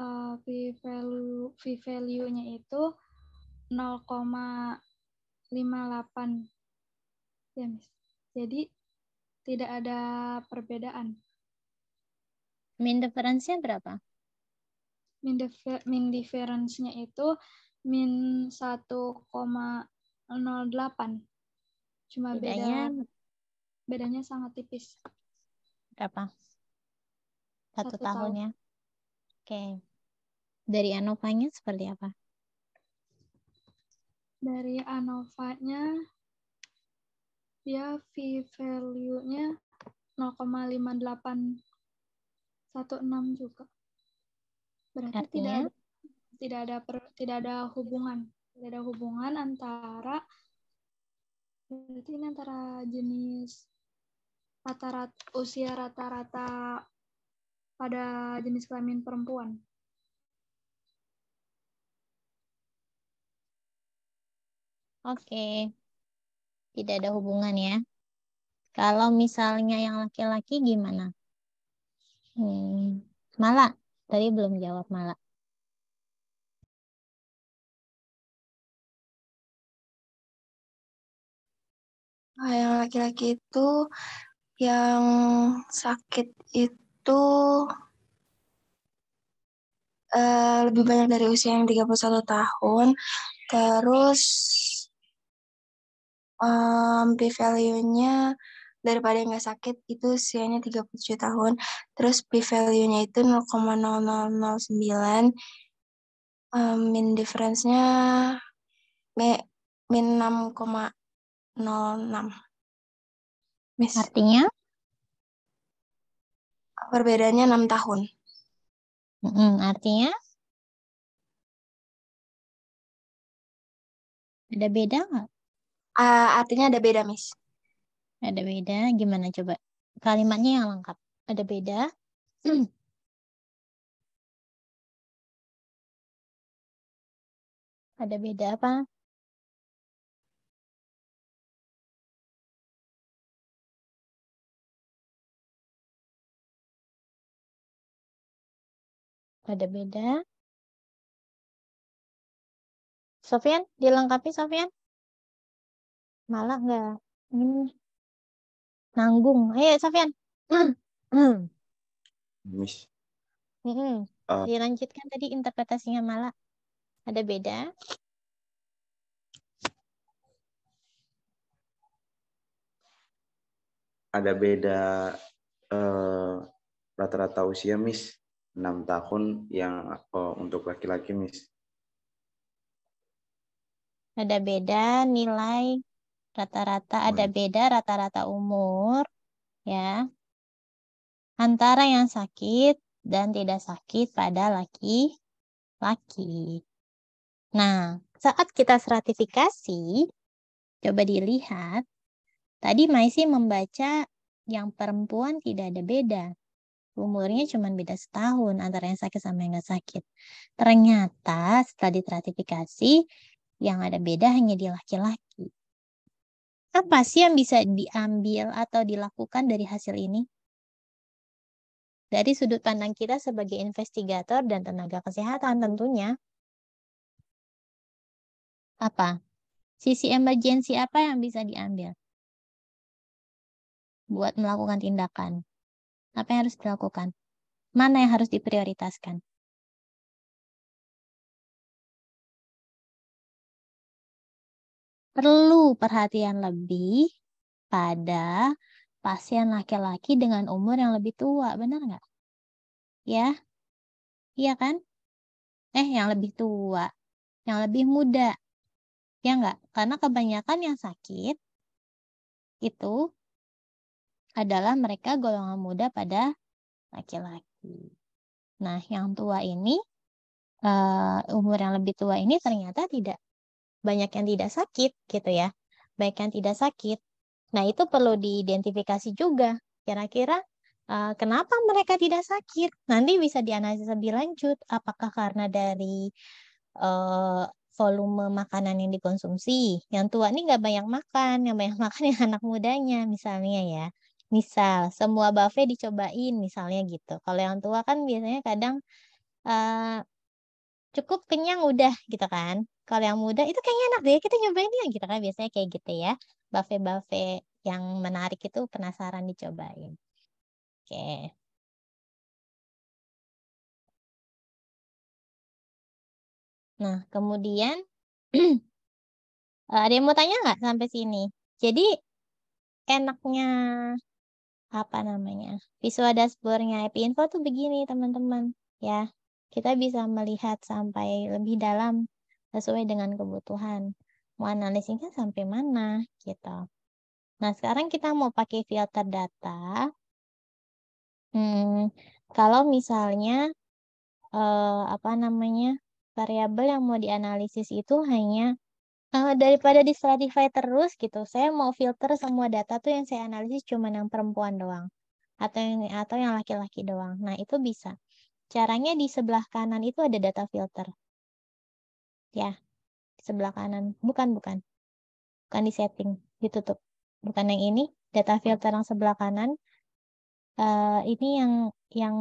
uh, eh, v value v value-nya itu 0,58 ya, Miss. Jadi tidak ada perbedaan Min difference-nya berapa? Min differ mean difference-nya itu min 1,08. Cuma bedanya bedanya sangat tipis. Berapa? Satu, Satu tahun, tahun ya. Oke. Okay. Dari nya seperti apa? Dari Anovanya dia ya, v value-nya 0,58 satu enam juga. Berarti Artinya? tidak ada, tidak ada per, tidak ada hubungan, tidak ada hubungan antara berarti ini antara jenis rata-rata usia rata-rata pada jenis kelamin perempuan. Oke. Okay. Tidak ada hubungan ya. Kalau misalnya yang laki-laki gimana? Hmm. Mala, tadi belum jawab Mala. Oh, yang laki-laki itu yang sakit itu uh, lebih banyak dari usia yang 31 tahun. Terus um, eh, p-value-nya daripada nggak sakit itu usianya 37 tahun terus p value-nya itu 0,0009 um, min difference-nya min 6,06 Miss. artinya perbedaannya 6 tahun mm -hmm, artinya ada beda nggak? Uh, artinya ada beda, Miss. Ada beda, gimana coba? Kalimatnya yang lengkap. Ada beda. Ada beda apa? Ada beda. Sofian, dilengkapi Sofian? Malah nggak? Ini. Hmm. Nanggung. Ayo, Safian. Hmm, hmm. Miss. Hmm. Uh, Dilanjutkan tadi interpretasinya malah ada beda. Ada beda eh, rata-rata uh, usia, Miss. 6 tahun yang uh, untuk laki-laki, Miss. Ada beda nilai Rata-rata ada beda rata-rata umur ya. Antara yang sakit dan tidak sakit pada laki-laki. Nah, saat kita stratifikasi, coba dilihat. Tadi Maisi membaca yang perempuan tidak ada beda. Umurnya cuma beda setahun antara yang sakit sama yang nggak sakit. Ternyata setelah stratifikasi, yang ada beda hanya di laki-laki apa sih yang bisa diambil atau dilakukan dari hasil ini? Dari sudut pandang kita sebagai investigator dan tenaga kesehatan tentunya. Apa? Sisi emergensi apa yang bisa diambil? Buat melakukan tindakan. Apa yang harus dilakukan? Mana yang harus diprioritaskan? perlu perhatian lebih pada pasien laki-laki dengan umur yang lebih tua, benar nggak? Ya, iya kan? Eh, yang lebih tua, yang lebih muda, ya nggak? Karena kebanyakan yang sakit itu adalah mereka golongan muda pada laki-laki. Nah, yang tua ini, eh, umur yang lebih tua ini ternyata tidak banyak yang tidak sakit gitu ya. Baik yang tidak sakit. Nah, itu perlu diidentifikasi juga. Kira-kira uh, kenapa mereka tidak sakit? Nanti bisa dianalisis lebih lanjut apakah karena dari uh, volume makanan yang dikonsumsi. Yang tua ini nggak banyak makan, yang banyak makan yang anak mudanya misalnya ya. Misal semua buffet dicobain misalnya gitu. Kalau yang tua kan biasanya kadang uh, cukup kenyang udah gitu kan kalau yang muda itu kayaknya enak deh kita nyobain ya gitu kan biasanya kayak gitu ya buffet buffet yang menarik itu penasaran dicobain oke Nah, kemudian eh, ada yang mau tanya nggak sampai sini? Jadi enaknya apa namanya visual dashboardnya IP Info tuh begini teman-teman ya kita bisa melihat sampai lebih dalam sesuai dengan kebutuhan. Mau analisisnya kan sampai mana gitu. Nah, sekarang kita mau pakai filter data. Hmm, kalau misalnya eh, apa namanya? variabel yang mau dianalisis itu hanya uh, daripada di stratify terus gitu saya mau filter semua data tuh yang saya analisis cuma yang perempuan doang atau yang atau yang laki-laki doang nah itu bisa caranya di sebelah kanan itu ada data filter ya di sebelah kanan bukan bukan bukan di setting ditutup bukan yang ini data filter yang sebelah kanan uh, ini yang yang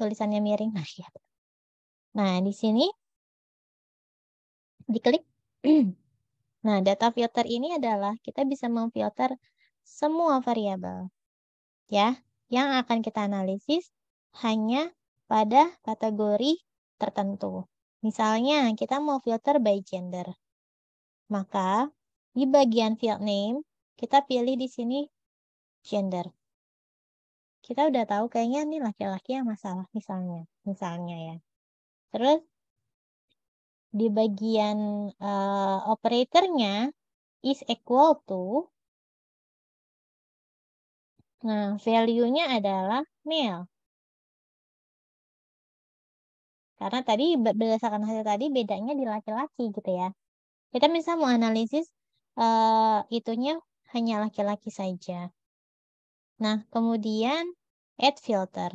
tulisannya miring nah ya nah di sini diklik nah data filter ini adalah kita bisa memfilter semua variabel ya yang akan kita analisis hanya pada kategori tertentu Misalnya, kita mau filter by gender. Maka, di bagian field name, kita pilih di sini gender. Kita udah tahu kayaknya ini laki-laki yang masalah misalnya, misalnya ya. Terus di bagian uh, operatornya is equal to Nah, value-nya adalah male. Karena tadi berdasarkan hasil tadi bedanya di laki-laki gitu ya. Kita bisa mau analisis uh, itunya hanya laki-laki saja. Nah, kemudian add filter.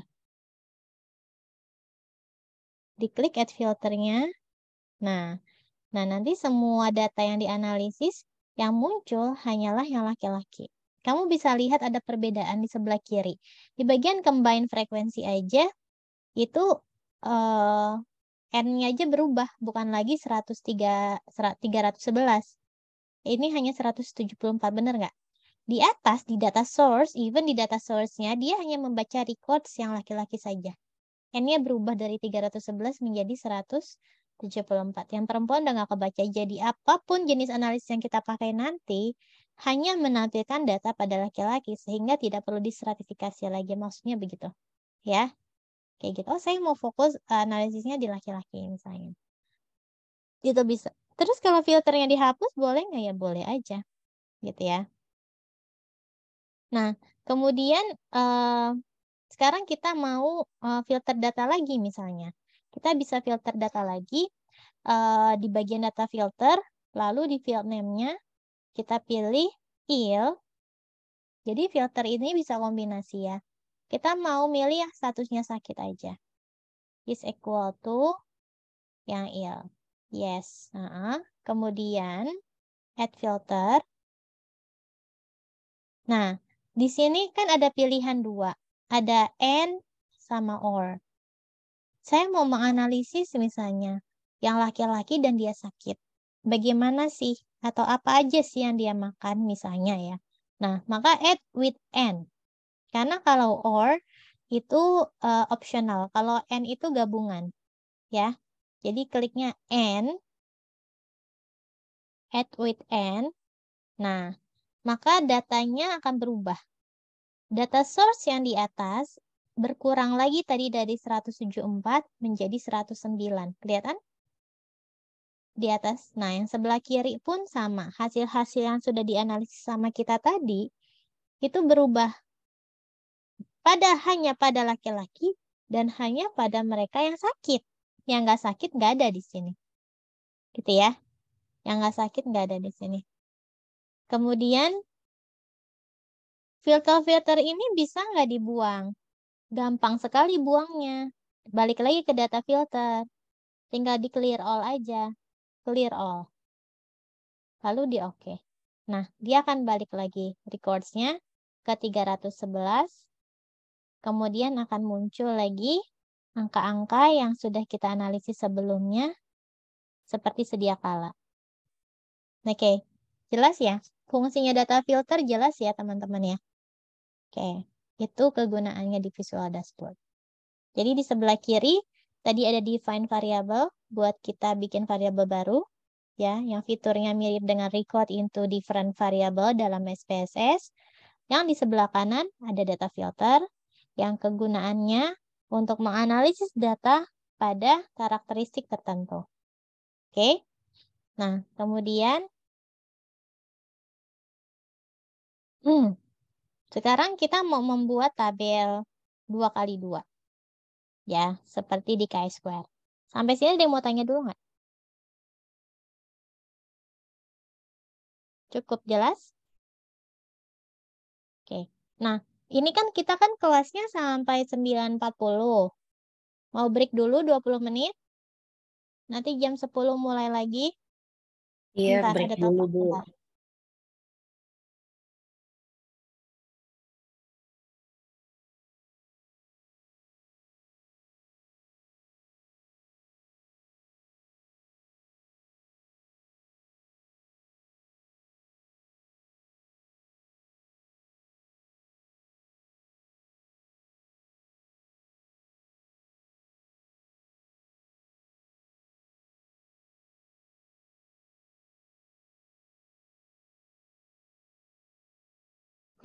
Diklik add filternya. Nah, nah nanti semua data yang dianalisis yang muncul hanyalah yang laki-laki. Kamu bisa lihat ada perbedaan di sebelah kiri. Di bagian combine frekuensi aja, itu uh, n-nya aja berubah, bukan lagi 103 311. Ini hanya 174 benar nggak? Di atas di data source, even di data source-nya dia hanya membaca records yang laki-laki saja. N-nya berubah dari 311 menjadi 174. Yang perempuan udah nggak kebaca. Jadi apapun jenis analisis yang kita pakai nanti, hanya menampilkan data pada laki-laki sehingga tidak perlu disertifikasi lagi. Maksudnya begitu. Ya, kayak gitu oh saya mau fokus eh, analisisnya di laki-laki misalnya itu bisa terus kalau filternya dihapus boleh nggak ya boleh aja gitu ya nah kemudian eh, sekarang kita mau eh, filter data lagi misalnya kita bisa filter data lagi eh, di bagian data filter lalu di field name-nya kita pilih il jadi filter ini bisa kombinasi ya kita mau milih yang statusnya sakit aja. Is equal to yang ill. Iya. Yes. Nah, kemudian add filter. Nah, di sini kan ada pilihan dua. Ada and sama or. Saya mau menganalisis misalnya yang laki-laki dan dia sakit. Bagaimana sih atau apa aja sih yang dia makan misalnya ya. Nah, maka add with and. Karena kalau or itu uh, optional, kalau n itu gabungan. Ya. Jadi kliknya n add with n Nah, maka datanya akan berubah. Data source yang di atas berkurang lagi tadi dari 174 menjadi 109. Kelihatan? Di atas. Nah, yang sebelah kiri pun sama. Hasil-hasil yang sudah dianalisis sama kita tadi, itu berubah pada hanya pada laki-laki dan hanya pada mereka yang sakit. Yang nggak sakit nggak ada di sini. Gitu ya. Yang nggak sakit nggak ada di sini. Kemudian filter-filter ini bisa nggak dibuang? Gampang sekali buangnya. Balik lagi ke data filter. Tinggal di clear all aja. Clear all. Lalu di oke. Okay. Nah, dia akan balik lagi records-nya ke 311 Kemudian akan muncul lagi angka-angka yang sudah kita analisis sebelumnya seperti sedia kala. Oke, okay. jelas ya? Fungsinya data filter jelas ya teman-teman ya? Oke, okay. itu kegunaannya di visual dashboard. Jadi di sebelah kiri tadi ada define variable buat kita bikin variable baru ya yang fiturnya mirip dengan record into different variable dalam SPSS. Yang di sebelah kanan ada data filter, yang kegunaannya untuk menganalisis data pada karakteristik tertentu. Oke. Nah, kemudian hmm, sekarang kita mau membuat tabel dua kali dua, Ya, seperti di chi-square. Sampai sini ada mau tanya dulu nggak? Cukup jelas? Oke. Nah, ini kan kita kan kelasnya sampai 9.40. Mau break dulu 20 menit. Nanti jam 10 mulai lagi. Iya, Bentar, break ada dulu, Bu. Bentar.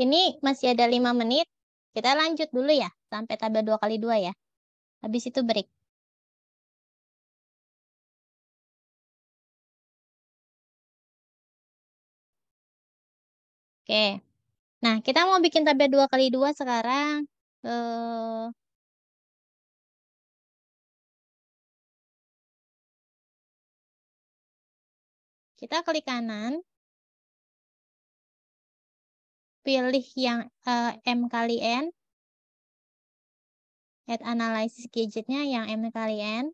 Ini masih ada 5 menit. Kita lanjut dulu ya, sampai tabel 2 kali 2 ya. Habis itu break. Oke. Nah, kita mau bikin tabel 2 kali 2 sekarang. Uh... kita klik kanan pilih yang uh, M kali N. At analysis gadgetnya yang M kali N.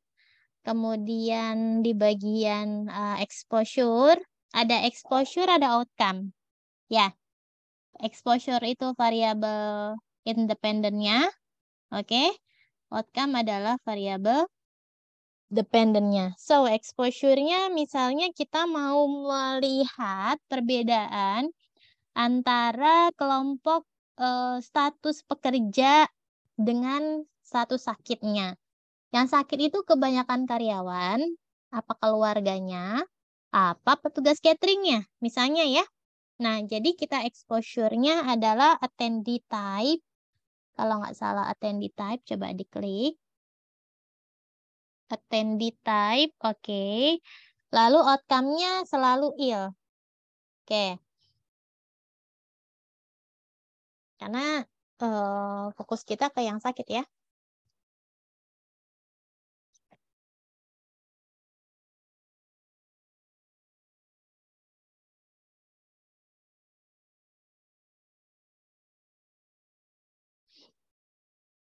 Kemudian di bagian uh, exposure, ada exposure, ada outcome. Ya, exposure itu variabel independennya. Oke, okay? outcome adalah variabel dependennya. So, exposure-nya misalnya kita mau melihat perbedaan antara kelompok eh, status pekerja dengan status sakitnya. Yang sakit itu kebanyakan karyawan, apa keluarganya, apa petugas cateringnya, misalnya ya. Nah, jadi kita exposure-nya adalah attendee type. Kalau nggak salah attendee type, coba diklik. Attendee type, oke. Okay. Lalu outcome-nya selalu ill. Oke, okay. Karena uh, fokus kita ke yang sakit ya.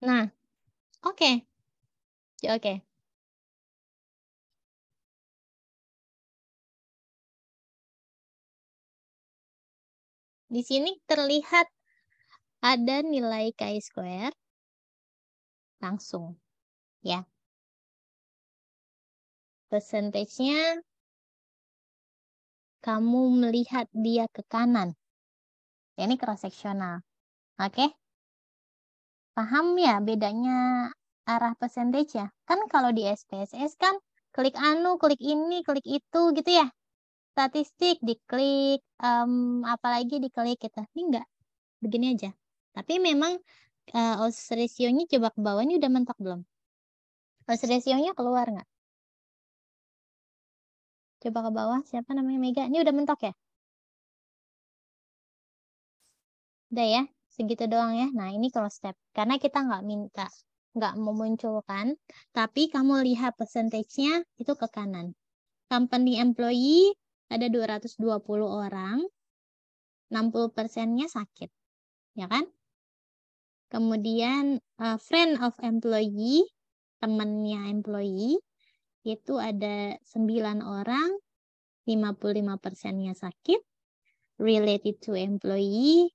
Nah, oke. Okay. Oke. Okay. Di sini terlihat ada nilai chi square langsung ya. Persentasenya kamu melihat dia ke kanan. Ya, ini cross sectional. Oke. Paham ya bedanya arah persentase. ya? Kan kalau di SPSS kan klik anu, klik ini, klik itu gitu ya. Statistik diklik, um, apalagi diklik kita. Gitu. Ini enggak. Begini aja. Tapi memang uh, eh, odds ratio-nya coba ke bawah ini udah mentok belum? Odds ratio-nya keluar nggak? Coba ke bawah, siapa namanya Mega? Ini udah mentok ya? Udah ya, segitu doang ya. Nah, ini cross step. Karena kita nggak minta, nggak memunculkan, tapi kamu lihat persentasenya itu ke kanan. Company employee ada 220 orang, 60 persennya sakit. Ya kan? Kemudian uh, friend of employee, temannya employee, itu ada 9 orang, 55 persennya sakit. Related to employee,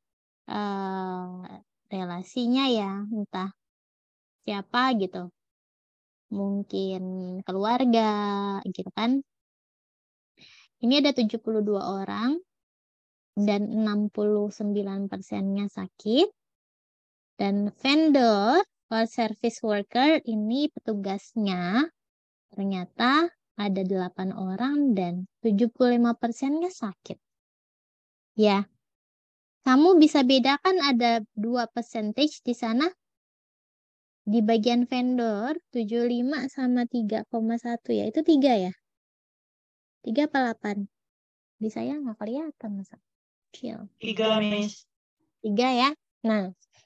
uh, relasinya ya entah siapa gitu. Mungkin keluarga gitu kan. Ini ada 72 orang dan 69 persennya sakit dan vendor or service worker ini petugasnya ternyata ada 8 orang dan 75 persennya sakit. Ya, kamu bisa bedakan ada dua percentage di sana. Di bagian vendor 75 sama 3,1 ya, itu 3 ya. 3 apa 8? Di saya nggak kelihatan, Mas. 3, Miss. 3 ya. Nah,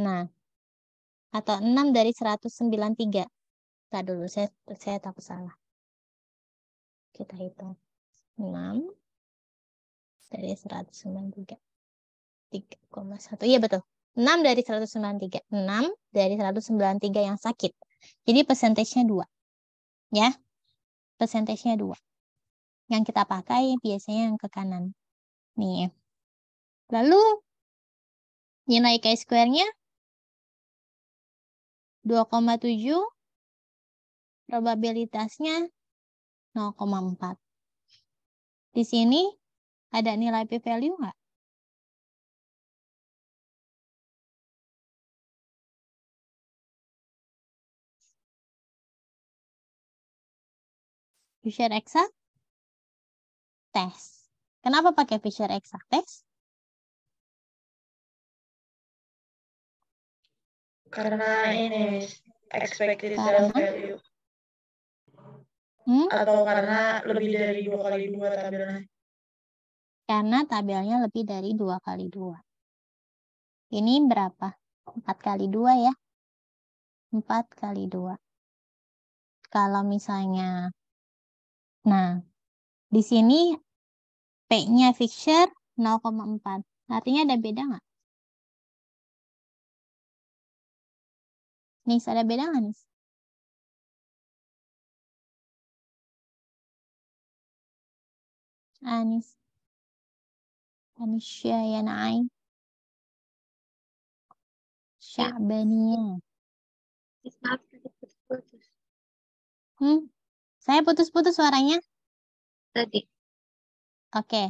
Nah, atau 6 dari 193. Tak dulu, saya, saya takut salah. Kita hitung. 6 dari 193. 3,1. Iya betul. 6 dari 193. 6 dari 193 yang sakit. Jadi persentasenya 2. Ya. Persentasenya 2. Yang kita pakai biasanya yang ke kanan. Nih. Lalu nilai k square-nya 2,7 probabilitasnya 0,4. Di sini ada nilai p-value nggak? Fisher exact test. Kenapa pakai Fisher exact test? karena ini expected sales value hmm? atau karena lebih dari dua kali dua tabelnya karena tabelnya lebih dari dua kali dua ini berapa empat kali dua ya empat kali dua kalau misalnya nah di sini P-nya fixture 0,4 artinya ada beda nggak Nis, ada beda nggak Nis? Anis. Anisya ya Na'i. Sya'baniyah. Hmm? Saya putus-putus suaranya? Tadi. Oke. Okay.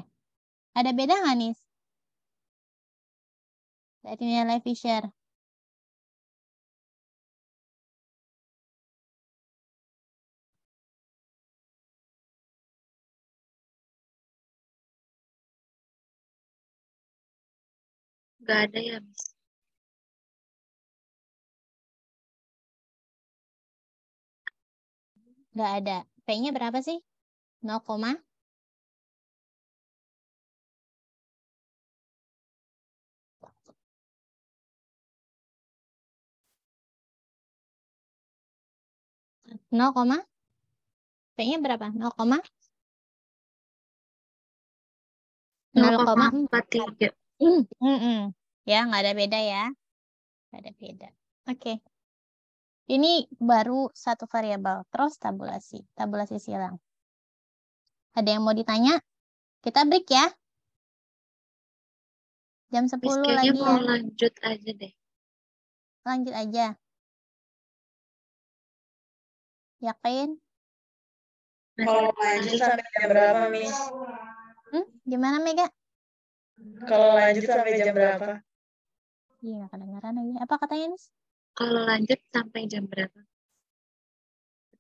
Ada beda nggak, Nis? Dari nilai Live Fisher. nggak ada ya Miss? Nggak ada. P-nya berapa sih? 0, nol koma P-nya berapa? nol koma nol koma empat tiga hmm, hmm, hmm. Ya, nggak ada beda ya. Nggak ada beda. Oke. Okay. Ini baru satu variabel, terus tabulasi, tabulasi silang. Ada yang mau ditanya? Kita break ya. Jam 10 lagi mau lanjut aja deh. Lanjut aja. Yakin? Kalau lanjut sampai jam berapa, mis Hmm? Gimana, Mega? Kalau lanjut sampai jam berapa? Iya, gak kedengeran lagi. Apa katanya, Nis? Kalau lanjut sampai jam berapa?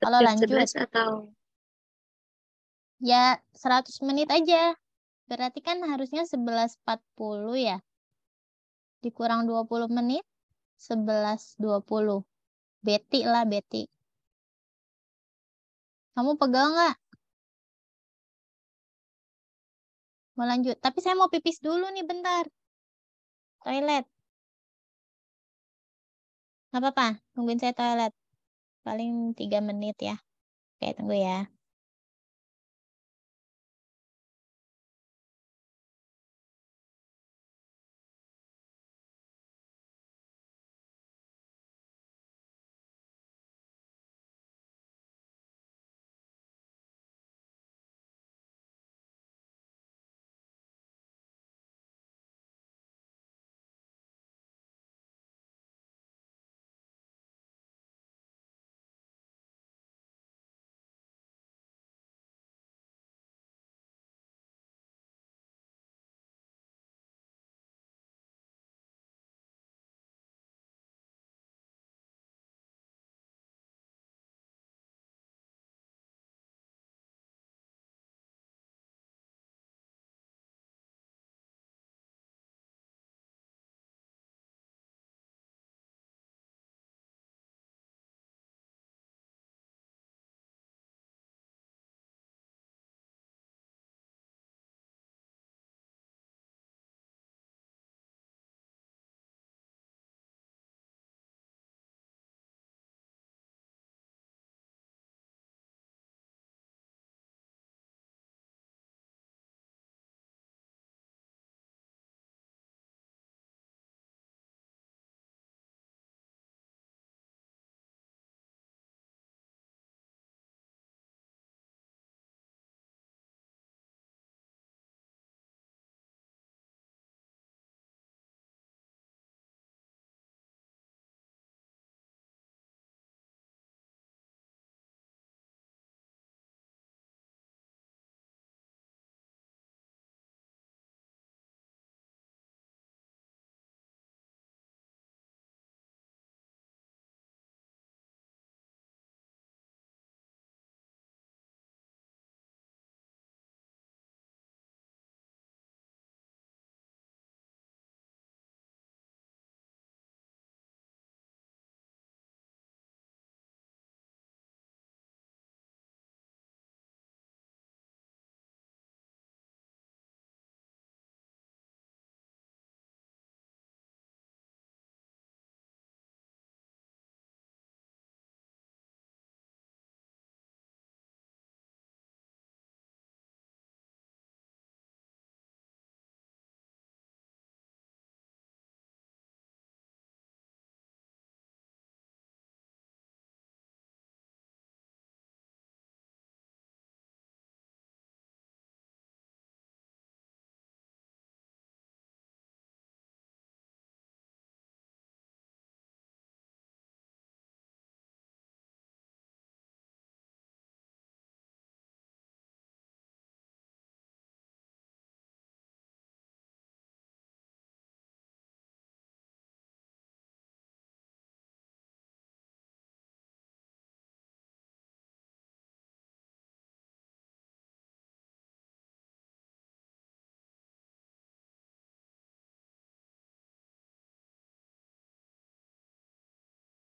Kalau lanjut atau Ya, 100 menit aja. Berarti kan harusnya 11.40 ya. Dikurang 20 menit, 11.20. Beti lah, Beti. Kamu pegal nggak? Mau lanjut. Tapi saya mau pipis dulu nih bentar. Toilet. Gak apa-apa, tungguin saya toilet. Paling 3 menit ya. Oke, tunggu ya.